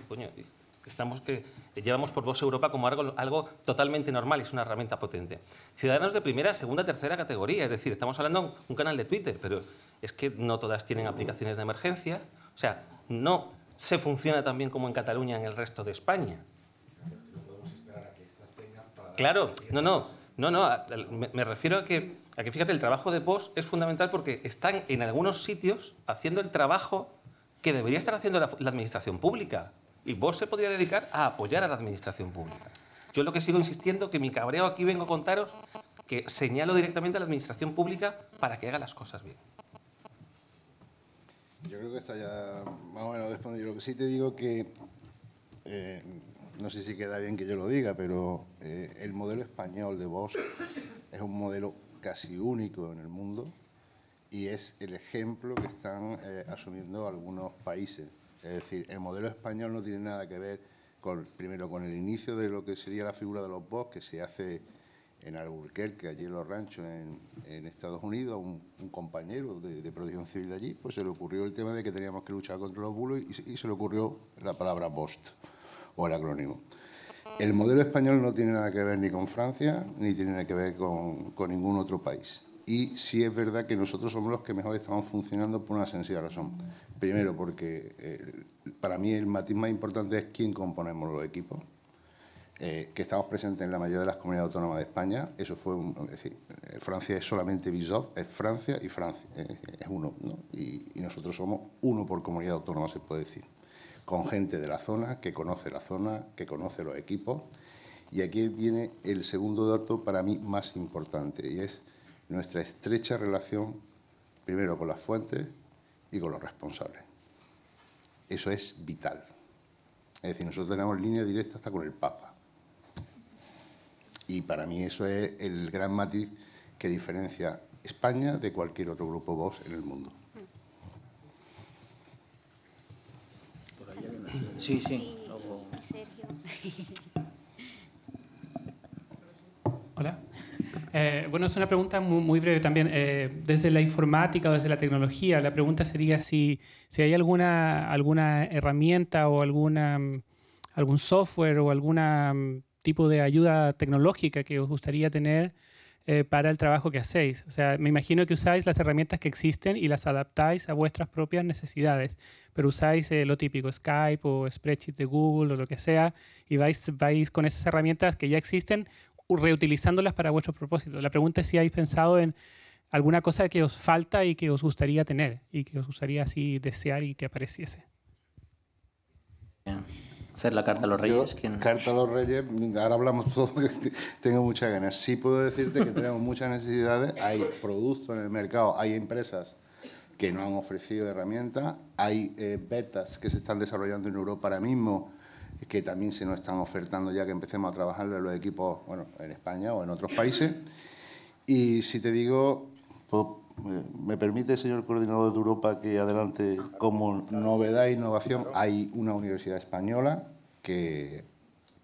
estamos que llevamos por Voz Europa como algo, algo, totalmente normal, es una herramienta potente. Ciudadanos de primera, segunda, tercera categoría, es decir, estamos hablando de un canal de Twitter, pero es que no todas tienen aplicaciones de emergencia, o sea, no se funciona tan bien como en Cataluña en el resto de España. Claro, no, no, no, no, me, refiero a que, a que, fíjate, el trabajo de POS es fundamental porque están en algunos sitios haciendo el trabajo que debería estar haciendo la, administración pública. Y vos se podría dedicar a apoyar a la administración pública. Yo lo que sigo insistiendo, que mi cabreo aquí vengo a contaros, que señalo directamente a la administración pública para que haga las cosas bien. Yo creo que está ya más o menos respondido. Lo que sí te digo que eh, no sé si queda bien que yo lo diga, pero eh, el modelo español de Bosch es un modelo casi único en el mundo y es el ejemplo que están eh, asumiendo algunos países. Es decir, el modelo español no tiene nada que ver con, primero, con el inicio de lo que sería la figura de los Bosch, que se hace en Albuquerque, allí en los ranchos, en, Estados Unidos, un, compañero de, protección civil de allí, pues se le ocurrió el tema de que teníamos que luchar contra los bulos y, se le ocurrió la palabra Bosch o el acrónimo. El modelo español no tiene nada que ver ni con Francia, ni tiene nada que ver con, ningún otro país. Y sí es verdad que nosotros somos los que mejor estamos funcionando por una sencilla razón. Primero, porque eh, para mí el matiz más importante es quién componemos los equipos, eh, que estamos presentes en la mayoría de las comunidades autónomas de España. Eso fue, decir, eh, Francia es solamente BISOV, es Francia y Francia, es uno, ¿no? y nosotros somos uno por comunidad autónoma, se puede decir con gente de la zona, que conoce la zona, que conoce los equipos. Y aquí viene el segundo dato para mí más importante, y es nuestra estrecha relación, primero con las fuentes y con los responsables. Eso es vital. Es decir, nosotros tenemos línea directa hasta con el Papa. Y para mí eso es el gran matiz que diferencia España de cualquier otro grupo voz en el mundo. Sí, sí. Hola. Eh, bueno, es una pregunta muy, breve también. Eh, desde la informática o desde la tecnología, la pregunta sería si, si hay alguna, alguna herramienta o alguna, algún software o algún mm, tipo de ayuda tecnológica que os gustaría tener eh, para el trabajo que hacéis. O sea, me imagino que usáis las herramientas que existen y las adaptáis a vuestras propias necesidades, pero usáis eh, lo típico, Skype o spreadsheet de Google o lo que sea, y vais, vais con esas herramientas que ya existen reutilizándolas para vuestros propósitos. La pregunta es si habéis pensado en alguna cosa que os falta y que os gustaría tener y que os gustaría así desear y que apareciese. Hacer la carta a los reyes. carta a los reyes, ahora hablamos todo porque tengo muchas ganas. Sí puedo decirte que tenemos muchas necesidades, hay productos en el mercado, hay empresas que no han ofrecido herramientas, hay eh, betas que se están desarrollando en Europa ahora mismo que también se nos están ofertando ya que empecemos a trabajar en los equipos, bueno, en España o en otros países. Y si te digo, pues, eh, ¿Me permite, señor coordinador de Europa, que adelante como novedad e innovación hay una universidad española que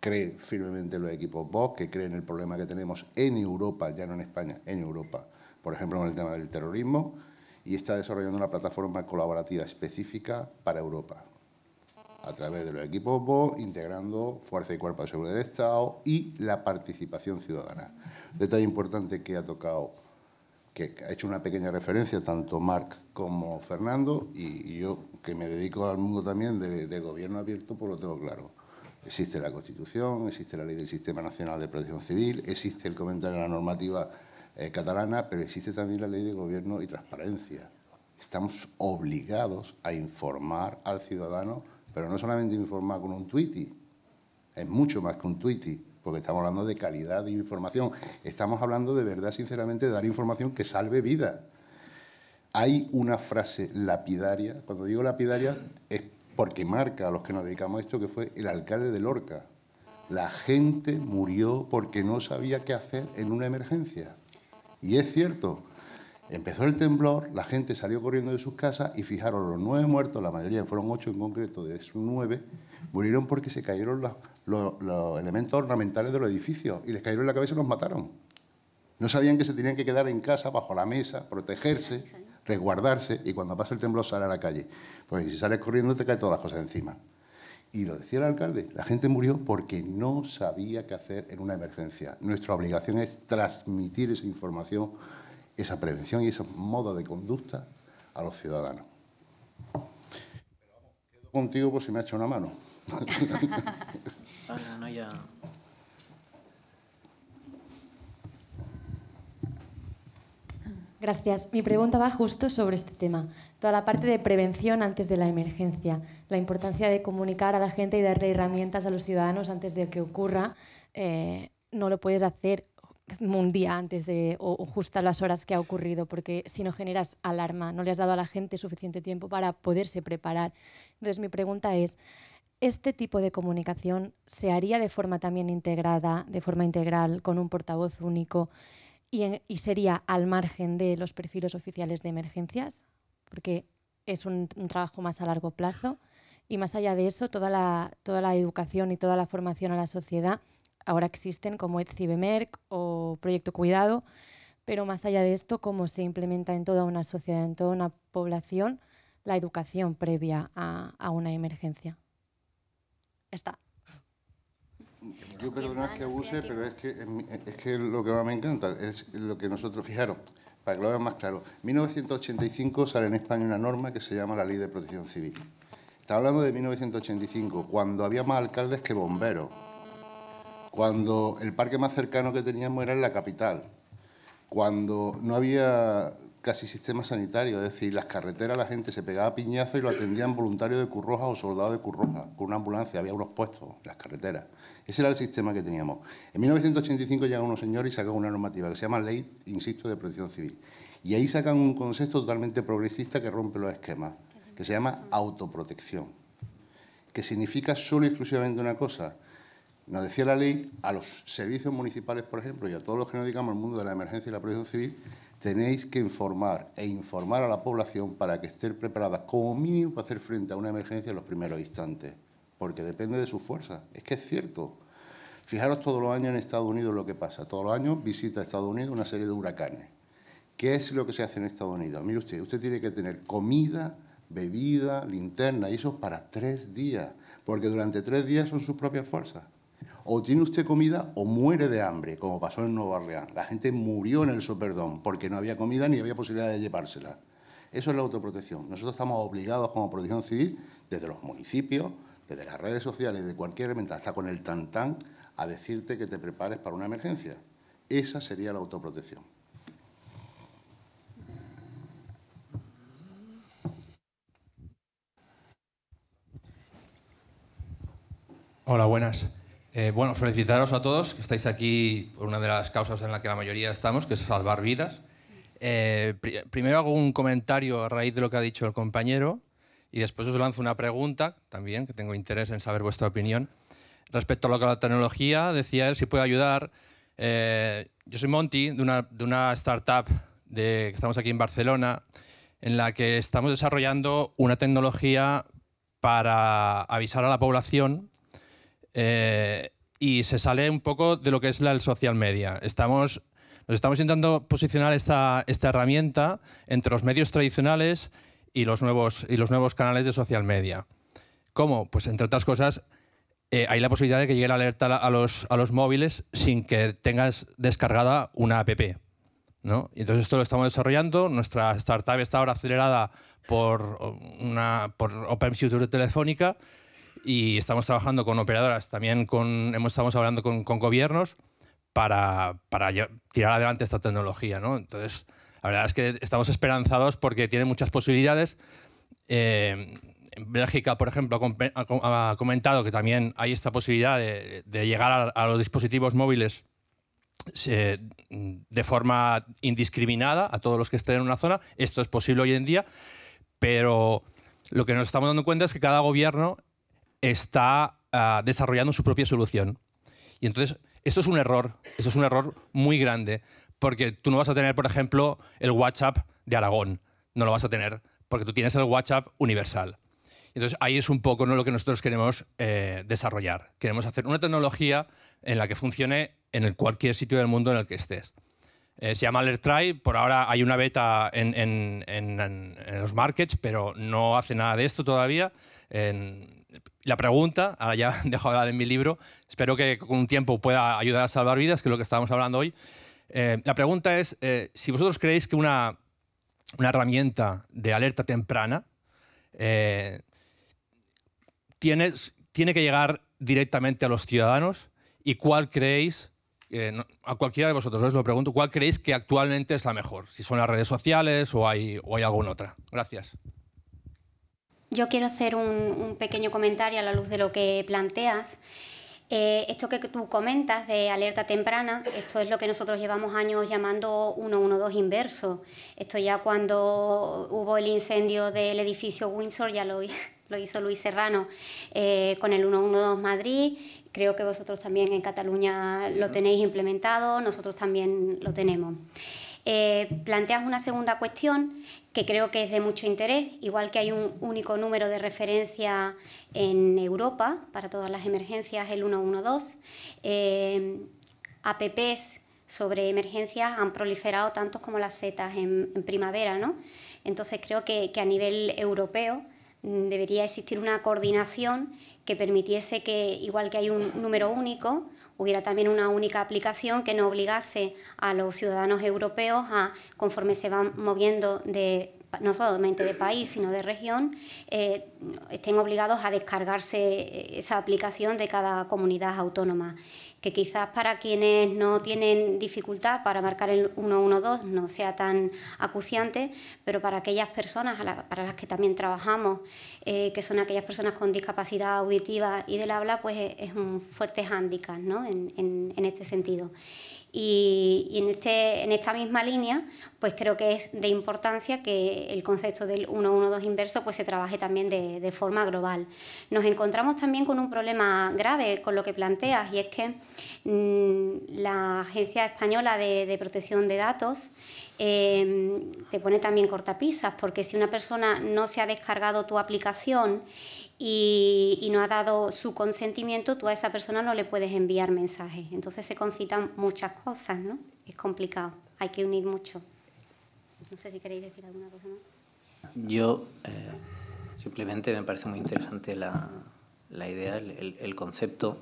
cree firmemente en los equipos BOS, que cree en el problema que tenemos en Europa, ya no en España, en Europa, por ejemplo, con el tema del terrorismo, y está desarrollando una plataforma colaborativa específica para Europa, a través de los equipos BOS, integrando Fuerza y Cuerpo de Seguridad de Estado y la participación ciudadana. Detalle importante que ha tocado que ha hecho una pequeña referencia tanto Marc como Fernando y, yo que me dedico al mundo también de gobierno abierto, pues lo tengo claro. Existe la Constitución, existe la ley del Sistema Nacional de Protección Civil, existe el comentario de la normativa eh, catalana, pero existe también la ley de gobierno y transparencia. Estamos obligados a informar al ciudadano, pero no solamente informar con un tweet, es mucho más que un tweet porque estamos hablando de calidad de información. Estamos hablando de verdad, sinceramente, de dar información que salve vida. Hay una frase lapidaria, cuando digo lapidaria es porque marca a los que nos dedicamos a esto, que fue el alcalde de Lorca. La gente murió porque no sabía qué hacer en una emergencia. Y es cierto, Empezó el temblor, la gente salió corriendo de sus casas y fijaron, los nueve muertos, la mayoría fueron ocho en concreto, de esos nueve, murieron porque se cayeron las los, elementos ornamentales de los edificios y les cayeron en la cabeza y los mataron. No sabían que se tenían que quedar en casa, bajo la mesa, protegerse, resguardarse y cuando pasa el temblor sale a la calle. Porque si sales corriendo te caen todas las cosas encima. Y lo decía el alcalde, la gente murió porque no sabía qué hacer en una emergencia. Nuestra obligación es transmitir esa información, esa prevención y esos modos de conducta a los ciudadanos. quedo contigo por pues, si me ha hecho una mano. Ah, Gracias. Mi pregunta va justo sobre este tema. Toda la parte de prevención antes de la emergencia, la importancia de comunicar a la gente y darle herramientas a los ciudadanos antes de que ocurra. Eh, no lo puedes hacer un día antes de o, justo a las horas que ha ocurrido, porque si no generas alarma, no le has dado a la gente suficiente tiempo para poderse preparar. Entonces mi pregunta es, este tipo de comunicación se haría de forma también integrada, de forma integral, con un portavoz único y, sería al margen de los perfiles oficiales de emergencias, porque es un, trabajo más a largo plazo. Y más allá de eso, toda la, educación y toda la formación a la sociedad ahora existen como Cibemerc o Proyecto Cuidado, pero más allá de esto, cómo se implementa en toda una sociedad, en toda una población, la educación previa a una emergencia está. Yo perdonad que abuse, pero es que, es que lo que más me encanta es lo que nosotros, fijaron, para que lo vean más claro, En 1985 sale en España una norma que se llama la Ley de Protección Civil. Está hablando de 1985, cuando había más alcaldes que bomberos, cuando el parque más cercano que teníamos era en la capital, cuando no había casi sistema sanitario, es decir, las carreteras la gente se pegaba piñazo y lo atendían voluntarios de Curroja o soldados de Curroja, con una ambulancia, había unos puestos las carreteras. Ese era el sistema que teníamos. En 1985 llegan unos señores y sacan una normativa que se llama Ley, insisto, de Protección Civil. Y ahí sacan un concepto totalmente progresista que rompe los esquemas, que se llama autoprotección, que significa solo y exclusivamente una cosa, nos decía la ley, a los servicios municipales, por ejemplo, y a todos los que nos dedicamos al mundo de la emergencia y la protección civil, tenéis que informar e informar a la población para que estén preparadas como mínimo para hacer frente a una emergencia en los primeros instantes, porque depende de su fuerza Es que es cierto. Fijaros todos los años en Estados Unidos lo que pasa. Todos los años visita a Estados Unidos una serie de huracanes. ¿Qué es lo que se hace en Estados Unidos? Mire usted, usted tiene que tener comida, bebida, linterna, y eso para tres días, porque durante tres días son sus propias fuerzas o tiene usted comida o muere de hambre, como pasó en Nueva Orleans. La gente murió en el Soperdón porque no había comida ni había posibilidad de llevársela. Eso es la autoprotección. Nosotros estamos obligados como protección civil, desde los municipios, desde las redes sociales, de cualquier herramienta, hasta con el tantán, a decirte que te prepares para una emergencia. Esa sería la autoprotección. Hola, buenas. Eh, bueno, felicitaros a todos que estáis aquí por una de las causas en la que la mayoría estamos, que es salvar vidas. Eh, primero hago un comentario a raíz de lo que ha dicho el compañero y después os lanzo una pregunta también, que tengo interés en saber vuestra opinión. Respecto a lo que la tecnología, decía él, si puede ayudar. Eh, yo soy Monty, de una, de una startup de, que estamos aquí en Barcelona, en la que estamos desarrollando una tecnología para avisar a la población eh, y se sale un poco de lo que es la el social media. Estamos, nos estamos intentando posicionar esta, esta herramienta entre los medios tradicionales y los, nuevos, y los nuevos canales de social media. ¿Cómo? Pues entre otras cosas, eh, hay la posibilidad de que llegue la alerta a los, a los móviles sin que tengas descargada una app. ¿no? Y entonces esto lo estamos desarrollando. Nuestra startup está ahora acelerada por, una, por Telefónica y estamos trabajando con operadoras, también con, hemos, estamos hablando con, con gobiernos para, para, tirar adelante esta tecnología. ¿no? Entonces, la verdad es que estamos esperanzados porque tiene muchas posibilidades. Eh, Bélgica, por ejemplo, ha comentado que también hay esta posibilidad de, llegar a, los dispositivos móviles eh, de forma indiscriminada a todos los que estén en una zona. Esto es posible hoy en día, pero lo que nos estamos dando cuenta es que cada gobierno está ah, desarrollando su propia solución. Y entonces, eso es un error, eso es un error muy grande, porque tú no vas a tener, por ejemplo, el WhatsApp de Aragón, no lo vas a tener, porque tú tienes el WhatsApp universal. Entonces, ahí es un poco ¿no? lo que nosotros queremos eh, desarrollar. Queremos hacer una tecnología en la que funcione en el cualquier sitio del mundo en el que estés. Eh, se llama AlertTry, por ahora hay una beta en, los markets, pero no hace nada de esto todavía la pregunta, ahora ya dejo hablar en mi libro, espero que con un tiempo pueda ayudar a salvar vidas, que es lo que estábamos hablando hoy. Eh, la pregunta es eh, si vosotros creéis que una, herramienta de alerta temprana eh, tiene, que llegar directamente a los ciudadanos y cuál creéis, a cualquiera de vosotros os lo pregunto, cuál creéis que actualmente es la mejor, si son las redes sociales o hay, o hay alguna otra. Gracias. Yo quiero hacer un, pequeño comentario a la luz de lo que planteas. Eh, esto que tú comentas de alerta temprana, esto es lo que nosotros llevamos años llamando 112 inverso. Esto ya cuando hubo el incendio del edificio Windsor, ya lo, lo hizo Luis Serrano eh, con el 112 Madrid. Creo que vosotros también en Cataluña lo tenéis implementado, nosotros también lo tenemos. Eh, planteas una segunda cuestión que creo que es de mucho interés, igual que hay un único número de referencia en Europa para todas las emergencias, el 112. Eh, APPs sobre emergencias han proliferado tantos como las setas en, primavera, ¿no? Entonces creo que a nivel europeo mm, debería existir una coordinación que permitiese que, igual que hay un número único, hubiera también una única aplicación que no obligase a los ciudadanos europeos a, conforme se van moviendo no solamente de país, sino de región, eh, estén obligados a descargarse eh, esa aplicación de cada comunidad autónoma que quizás para quienes no tienen dificultad para marcar el 112 no sea tan acuciante, pero para aquellas personas para las que también trabajamos, eh, que son aquellas personas con discapacidad auditiva y del habla, pues es un fuerte hándicap ¿no? en, en este sentido. Y, este, en, esta misma línea, pues creo que es de importancia que el concepto del 112 inverso pues se trabaje también de, forma global. Nos encontramos también con un problema grave con lo que planteas y es que mm, la Agencia Española de, Protección de Datos em, te pone también cortapisas porque si una persona no se ha descargado tu aplicación, y, no ha dado su consentimiento, tú a esa persona no le puedes enviar mensajes. Entonces se concitan muchas cosas, ¿no? Es complicado, hay que unir mucho. No sé si queréis decir alguna cosa más. Yo eh, simplemente me parece muy interesante la, la idea, el, el, concepto,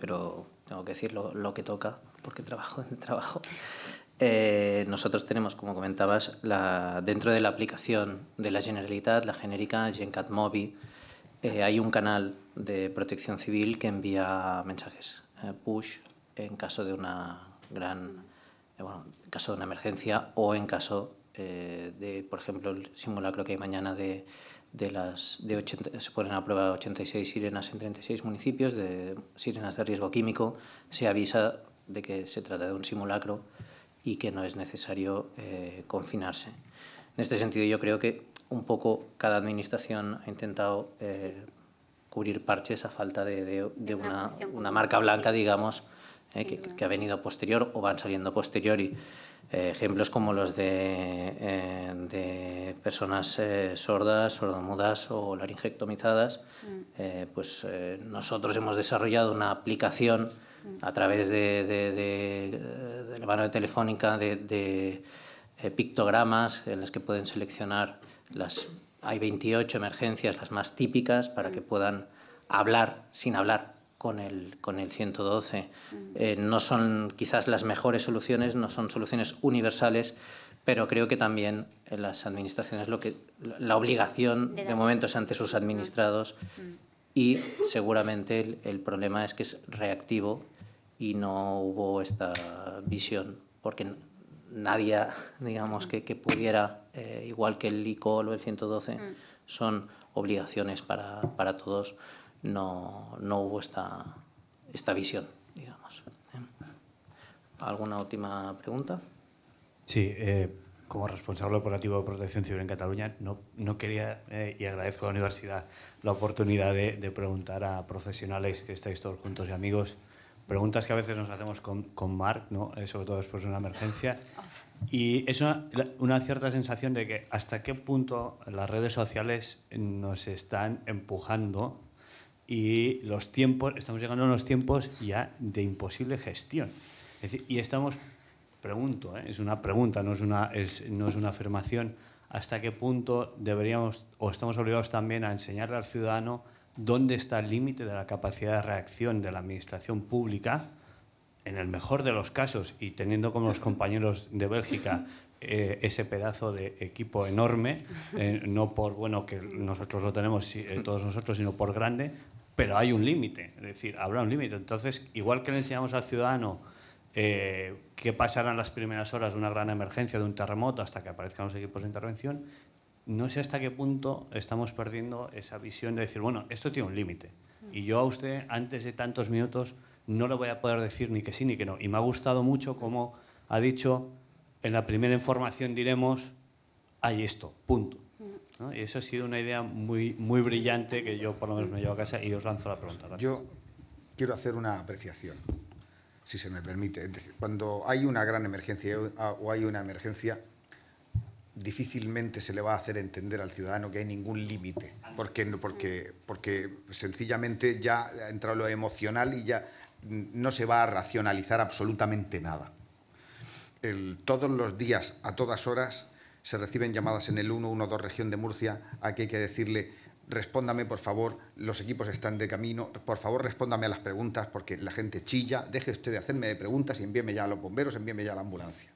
pero tengo que decir lo, que toca, porque trabajo en el trabajo. Eh, nosotros tenemos, como comentabas, la, dentro de la aplicación de la Generalitat, la genérica GenCat Mobi, eh, hay un canal de protección civil que envía mensajes eh, push en caso de una gran eh, bueno, en caso de una emergencia o en caso de, por ejemplo, el simulacro que hay mañana de, de las de 80, se ponen a prueba 86 sirenas en 36 municipios de sirenas de riesgo químico, se avisa de que se trata de un simulacro y que no es necesario confinarse. En este sentido, yo creo que un poco cada administración ha intentado eh, cubrir parches a falta de, una, marca blanca, digamos, eh, que, ha venido posterior o van saliendo posterior eh, ejemplos como los de, personas sordas, sordomudas o laringectomizadas, mm. pues nosotros hemos desarrollado una aplicación mm. a través de, la mano de telefónica de pictogramas en las que pueden seleccionar las, hay 28 emergencias, las más típicas, para que puedan hablar sin hablar con el, con el 112. Eh, no son quizás las mejores soluciones, no son soluciones universales, pero creo que también eh, las administraciones lo que la obligación de, momento es ante sus administrados y seguramente el, el problema es que es reactivo y no hubo esta visión porque nadie, digamos, que, pudiera, eh, igual que el ICOL o el 112, mm. son obligaciones para, todos, no, hubo esta, visión, digamos. Eh, ¿Alguna última pregunta? Sí, eh, como responsable operativo de protección civil en Cataluña, no, quería, y agradezco a la universidad, la oportunidad de, de preguntar a profesionales que estáis todos juntos y amigos preguntas que a veces nos hacemos con, con Mark, ¿no? Eh, sobre todo después de una emergencia. Y es una, cierta sensación de que hasta qué punto las redes sociales nos están empujando y los tiempos, estamos llegando a unos tiempos ya de imposible gestión. y estamos, pregunto, ¿eh? es una pregunta, no es una, no es una afirmación, hasta qué punto deberíamos o estamos obligados también a enseñarle al ciudadano dónde está el límite de la capacidad de reacción de la administración pública, en el mejor de los casos, y teniendo como los compañeros de Bélgica eh, ese pedazo de equipo enorme, eh, no por bueno que nosotros lo tenemos eh, todos nosotros, sino por grande, pero hay un límite, es decir, habrá un límite. Entonces, igual que le enseñamos al ciudadano qué pasarán las primeras horas de una gran emergencia, de un terremoto, hasta que aparezcan los equipos de intervención, no sé hasta qué punto estamos perdiendo esa visión de decir, bueno, esto tiene un límite. Mm. Y yo a usted, antes de tantos minutos, no le voy a poder decir ni que sí ni que no. Y me ha gustado mucho como ha dicho, en la primera información diremos, hay esto, punto. Y eso ha sido una idea muy, muy brillante que yo por lo menos me llevo a casa y os lanzo la pregunta. Yo quiero hacer una apreciación, si se me permite. Cuando hay una gran emergencia o hay una emergencia, difícilmente se le va a hacer entender al ciudadano que hay ningún límite, porque, porque, porque sencillamente ya ha entrado lo emocional y ya no se va a racionalizar absolutamente nada. todos los días, a todas horas, se reciben llamadas en el 112 región de Murcia a que hay que decirle respóndame por favor, los equipos están de camino, por favor respóndame a las preguntas porque la gente chilla, deje usted de hacerme preguntas y envíeme ya a los bomberos, envíeme ya a la ambulancia.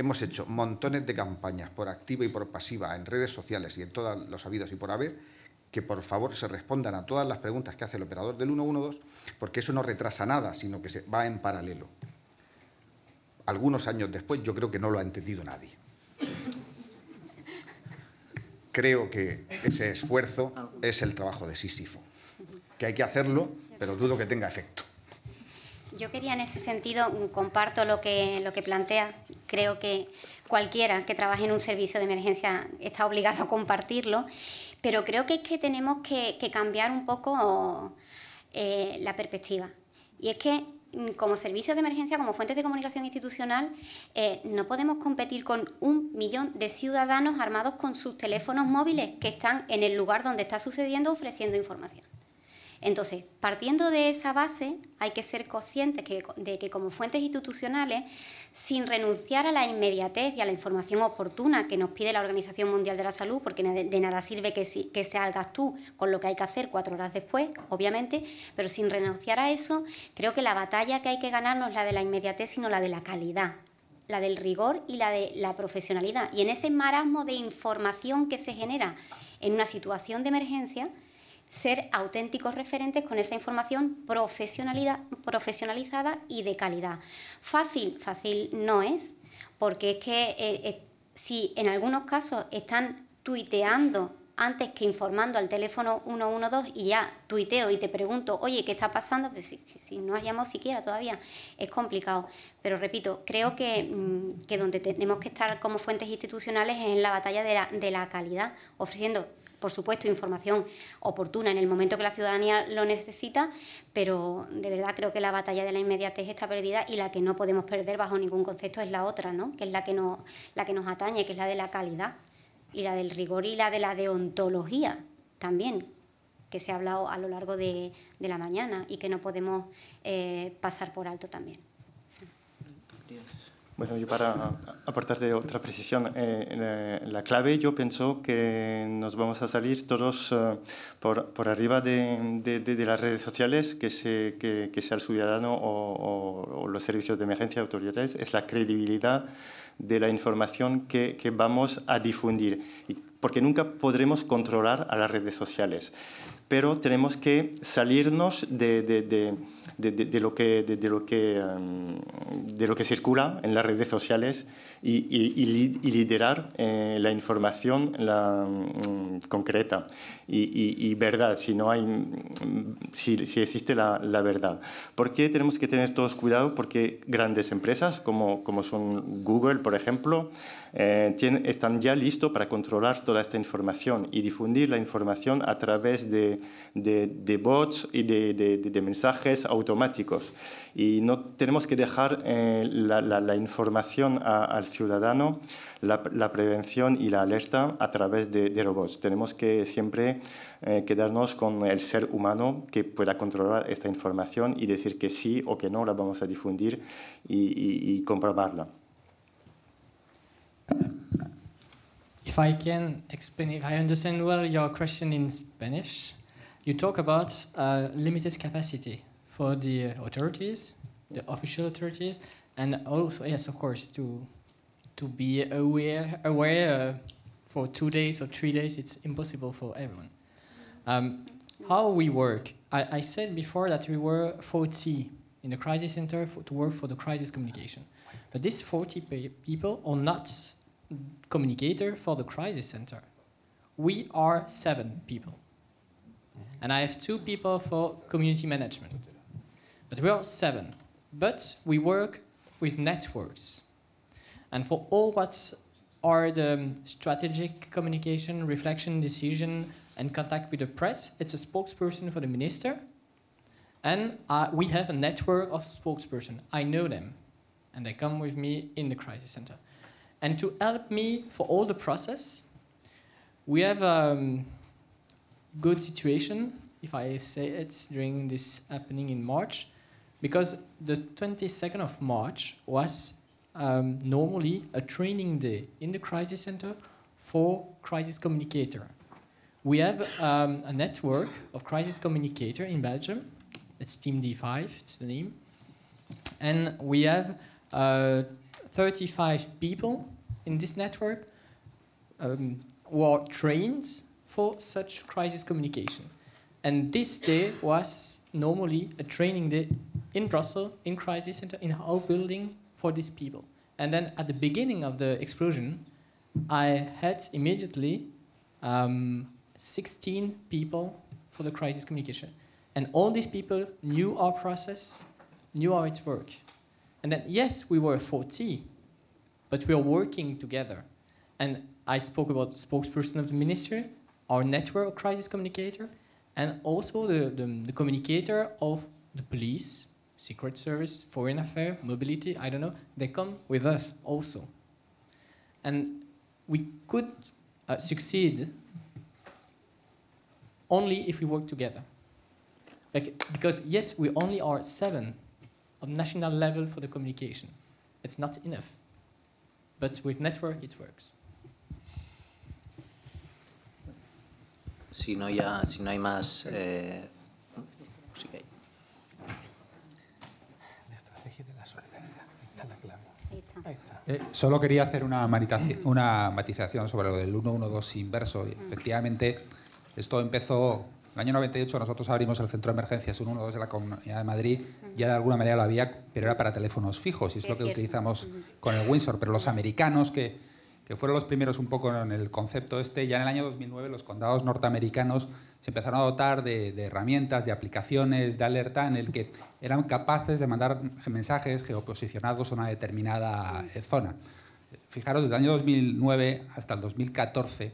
Hemos hecho montones de campañas por activa y por pasiva en redes sociales y en todos los habidos y por haber, que por favor se respondan a todas las preguntas que hace el operador del 112, porque eso no retrasa nada, sino que se va en paralelo. Algunos años después yo creo que no lo ha entendido nadie. Creo que ese esfuerzo es el trabajo de Sísifo, que hay que hacerlo, pero dudo que tenga efecto. Yo quería en ese sentido, mm, comparto lo que, lo que plantea. Creo que cualquiera que trabaje en un servicio de emergencia está obligado a compartirlo, pero creo que es que tenemos que, cambiar un poco eh, la perspectiva. Y es que mm, como servicios de emergencia, como fuentes de comunicación institucional, eh, no podemos competir con un millón de ciudadanos armados con sus teléfonos móviles que están en el lugar donde está sucediendo ofreciendo información. Entonces, partiendo de esa base, hay que ser conscientes de que como fuentes institucionales, sin renunciar a la inmediatez y a la información oportuna que nos pide la Organización Mundial de la Salud, porque de nada sirve que, que salgas tú con lo que hay que hacer cuatro horas después, obviamente, pero sin renunciar a eso, creo que la batalla que hay que ganar no es la de la inmediatez, sino la de la calidad la del rigor y la de la profesionalidad. Y en ese marasmo de información que se genera en una situación de emergencia, ser auténticos referentes con esa información profesionalidad, profesionalizada y de calidad. Fácil, fácil no es, porque es que eh, eh, si en algunos casos están tuiteando antes que informando al teléfono 112 y ya tuiteo y te pregunto, oye, ¿qué está pasando? Pues si, no has llamado siquiera todavía, es complicado. Pero repito, creo mm, que, donde tenemos que estar como fuentes institucionales es en la batalla de la, de la calidad, ofreciendo por supuesto, información oportuna en el momento que la ciudadanía lo necesita, pero de verdad creo que la batalla de la inmediatez está perdida y la que no podemos perder bajo ningún concepto es la otra, ¿no? que es la que, no, la que nos atañe, que es la de la calidad y la del rigor y la de la deontología también, que se ha hablado a lo largo de, la mañana y que no podemos eh, pasar por alto también. Bueno, yo para aportarte otra precisión, eh, la, clave yo pienso que nos vamos a salir todos eh, por, arriba de, las redes sociales, que, sea el ciudadano o, los servicios de emergencia, autoridades, es la credibilidad de la información que, vamos a difundir. porque nunca podremos controlar a las redes sociales pero tenemos que salirnos de, lo que circula en las redes sociales y, liderar eh, la información la, mm, concreta y, verdad, si, no hay, mm, si, existe la, verdad. ¿Por qué tenemos que tener todos cuidado? Porque grandes empresas como, como son Google, por ejemplo, eh, tienen, están ya listos para controlar toda esta información y difundir la información a través de, bots y de, de mensajes automáticos y no tenemos que dejar eh, la, información al ciudadano, la, prevención y la alerta a través de, robots. Tenemos que siempre eh, quedarnos con el ser humano que pueda controlar esta información y decir que sí o que no la vamos a difundir y, comprobarla. If I can explain, if I understand well your question in Spanish, you talk about uh, limited capacity for the authorities, the official authorities, and also yes, of course, to to be aware aware uh, for two days or three days. It's impossible for everyone. Um, how we work? I, I said before that we were 40 in the crisis center for, to work for the crisis communication, but these 40 pe people are not communicator for the crisis center. We are seven people. And I have two people for community management. But we are seven. But we work with networks. And for all what are the strategic communication, reflection, decision, and contact with the press, it's a spokesperson for the minister. And uh, we have a network of spokesperson. I know them. And they come with me in the crisis center. And to help me for all the process, we have a um, good situation, if I say it, during this happening in March because the 22nd of March was um, normally a training day in the crisis center for crisis communicator. We have um, a network of crisis communicator in Belgium. It's Team D5, it's the name. And we have uh, 35 people in this network um, who are trained for such crisis communication. And this day was normally a training day in Brussels, in crisis center, in our building for these people. And then at the beginning of the explosion, I had immediately um, 16 people for the crisis communication. And all these people knew our process, knew how it worked. And then, yes, we were 40, but we are working together. And I spoke about the spokesperson of the ministry, our network crisis communicator, and also the, the, the communicator of the police, secret service, foreign affairs, mobility, I don't know, they come with us also. And we could uh, succeed only if we work together. Like, because yes, we only are seven on national level for the communication. It's not enough. But with network, it works. si no, ya, si no hay más... Eh, la estrategia de la solidaridad, eh, solo quería hacer una, una matización sobre lo del 112 inverso. efectivamente, esto empezó en el año 98, nosotros abrimos el centro de emergencias 112 de la Comunidad de Madrid. Ya de alguna manera lo había, pero era para teléfonos fijos y es lo que utilizamos con el Windsor. Pero los americanos que que fueron los primeros un poco en el concepto este, ya en el año 2009 los condados norteamericanos se empezaron a dotar de, herramientas, de aplicaciones, de alerta en el que eran capaces de mandar mensajes geoposicionados a una determinada eh, zona. Fijaros, desde el año 2009 hasta el 2014,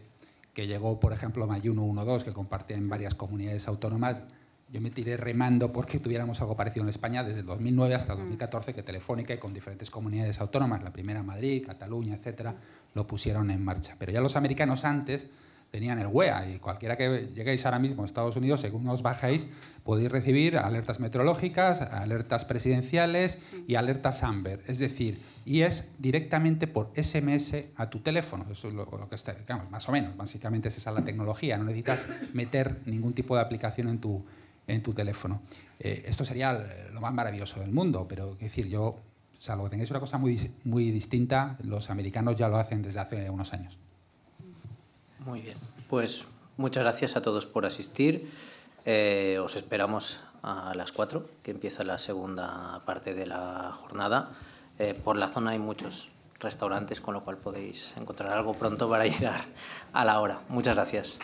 que llegó, por ejemplo, Mayuno 112 que compartía en varias comunidades autónomas, yo me tiré remando porque tuviéramos algo parecido en España desde 2009 hasta el 2014, que Telefónica y con diferentes comunidades autónomas, la primera Madrid, Cataluña, etcétera, lo pusieron en marcha. Pero ya los americanos antes tenían el WEA y cualquiera que lleguéis ahora mismo a Estados Unidos, según os bajéis, podéis recibir alertas meteorológicas, alertas presidenciales y alertas AMBER. Es decir, y es directamente por SMS a tu teléfono. Eso es lo, que está, digamos, más o menos, básicamente es esa la tecnología. No necesitas meter ningún tipo de aplicación en tu, en tu teléfono. Eh, esto sería lo más maravilloso del mundo, pero decir, yo Salvo que tengáis una cosa muy, muy distinta, los americanos ya lo hacen desde hace unos años. Muy bien, pues muchas gracias a todos por asistir. Eh, os esperamos a las 4, que empieza la segunda parte de la jornada. Eh, por la zona hay muchos restaurantes, con lo cual podéis encontrar algo pronto para llegar a la hora. Muchas gracias.